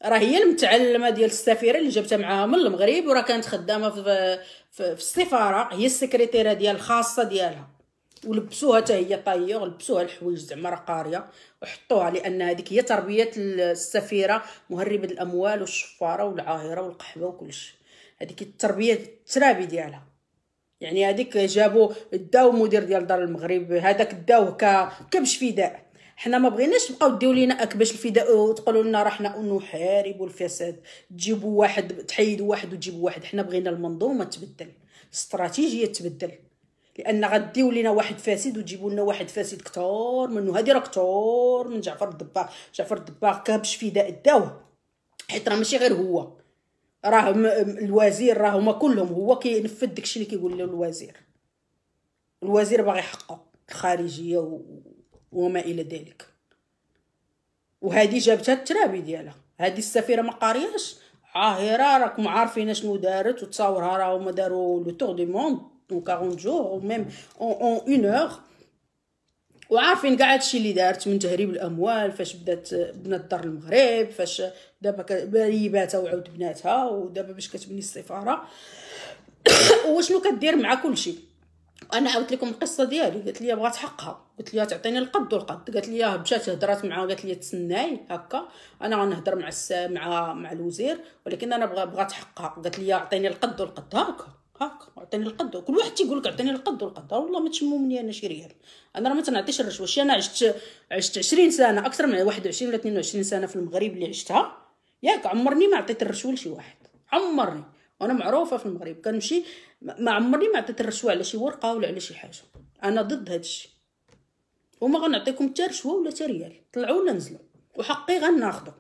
راه هي المتعلمه ديال السفيره اللي جابتها معاها من المغرب وراه كانت خدامه في, في, السفاره هي السكرتيره ديال الخاصه ديالها ولبسوها حتى هي طايغ لبسوها الحوايج زعما راه قاريه وحطوها لان هذيك هي تربيه السفيره مهربه الاموال والشفاره والعاهره والقحبه وكلشي هذيك التربيه الترابي ديالها يعني هذيك جابوا داو مدير ديال دار المغرب هذاك داوه كبش فداء حنا ما بغيناش تبقاو ديو لينا اكباش الفداء وتقولوا لنا راه حنا نحارب الفساد تجيبوا واحد تحيدوا واحد وتجيبوا واحد حنا بغينا المنظومه تبدل الاستراتيجيه تبدل لان غديو لينا واحد فاسد وتجيبوا لنا واحد فاسد كثار منه هذه راه كثار من جعفر الدباغ جعفر الدباغ كابش فداء داوه حيت راه ماشي غير هو راه الوزير راه هما كلهم هو كينفذ داكشي اللي كيقول له الوزير الوزير باغي حقه الخارجيه و... وما الى ذلك وهذه جابتها الترابي ديالها هذه السفيره ما قاريهاش عاهره راكم عارفين شنو دارت وتصاورها راه هما داروا لو تور دي موند دونك 40 جور او ميم اون اون اور وعارفين كاع هادشي اللي دارت من تهريب الاموال فاش بدات بنات دار المغرب فاش دابا بريباتها وعاود بناتها ودابا باش كتبني السفاره وشنو كدير مع كلشي انا عاودت لكم القصه ديالي قالت لي بغات حقها قلت لها تعطيني القد والقد قالت لي مشات هضرات معاه قالت لي تسناي هكا انا غنهضر مع الس... مع مع الوزير ولكن انا بغات حقها قالت لي اعطيني القد والقد هكا هكا عطيني القد كل واحد تيقول لك عطيني القد والقد والله ما تشموا مني انا شي ريال انا راه ما تنعطيش الرشوه شي انا عشت عشت 20 سنه اكثر من 21 ولا 22 سنه في المغرب اللي عشتها ياك عمرني ما عطيت الرشوه لشي واحد عمرني وانا معروفه في المغرب كنمشي ما عمرني ما عطيت الرشوه على شي ورقه ولا على شي حاجه انا ضد هادشي وما غنعطيكم حتى رشوه ولا حتى ريال طلعوا ولا نزلوا وحقي غناخذو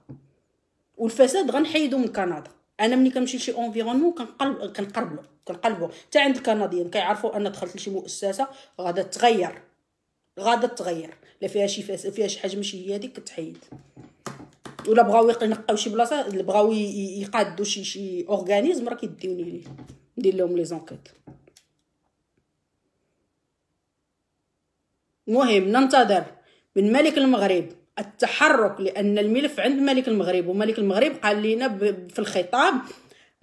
والفساد غنحيدو من كندا انا ملي كنمشي لشي اونفيرونمون كنقلب كنقربلو كنقلبو حتى عند الكنديين كيعرفوا ان دخلت لشي مؤسسه غادا تغير غادا تغير لا فيها شي فاس... فيها شي حاجه ماشي هي هذيك كتحيد ولا بغاو ينقاو شي بلاصه بغاو يقادو شي شي اورغانيزم راه كيديوني ليه ندير لهم لي زونكيت مهم ننتظر من ملك المغرب التحرك لان الملف عند ملك المغرب وملك المغرب قال لنا في الخطاب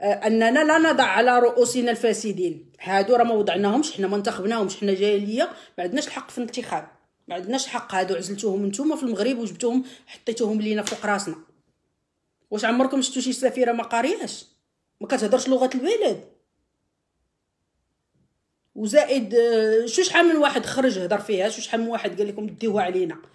آه، اننا لا نضع على رؤوسنا الفاسدين هادو راه ما وضعناهمش حنا ما انتخبناهمش حنا جاليه ما عندناش الحق في الانتخاب ما عندناش الحق هادو عزلتوهم نتوما في المغرب وجبتوهم حطيتوهم لينا فوق راسنا واش عمركم شفتوا شي سفيره ما قارياش ما كتهضرش لغه البلد وزائد آه، شو شحال من واحد خرج هضر فيها شو شحال من واحد قال لكم ديوها علينا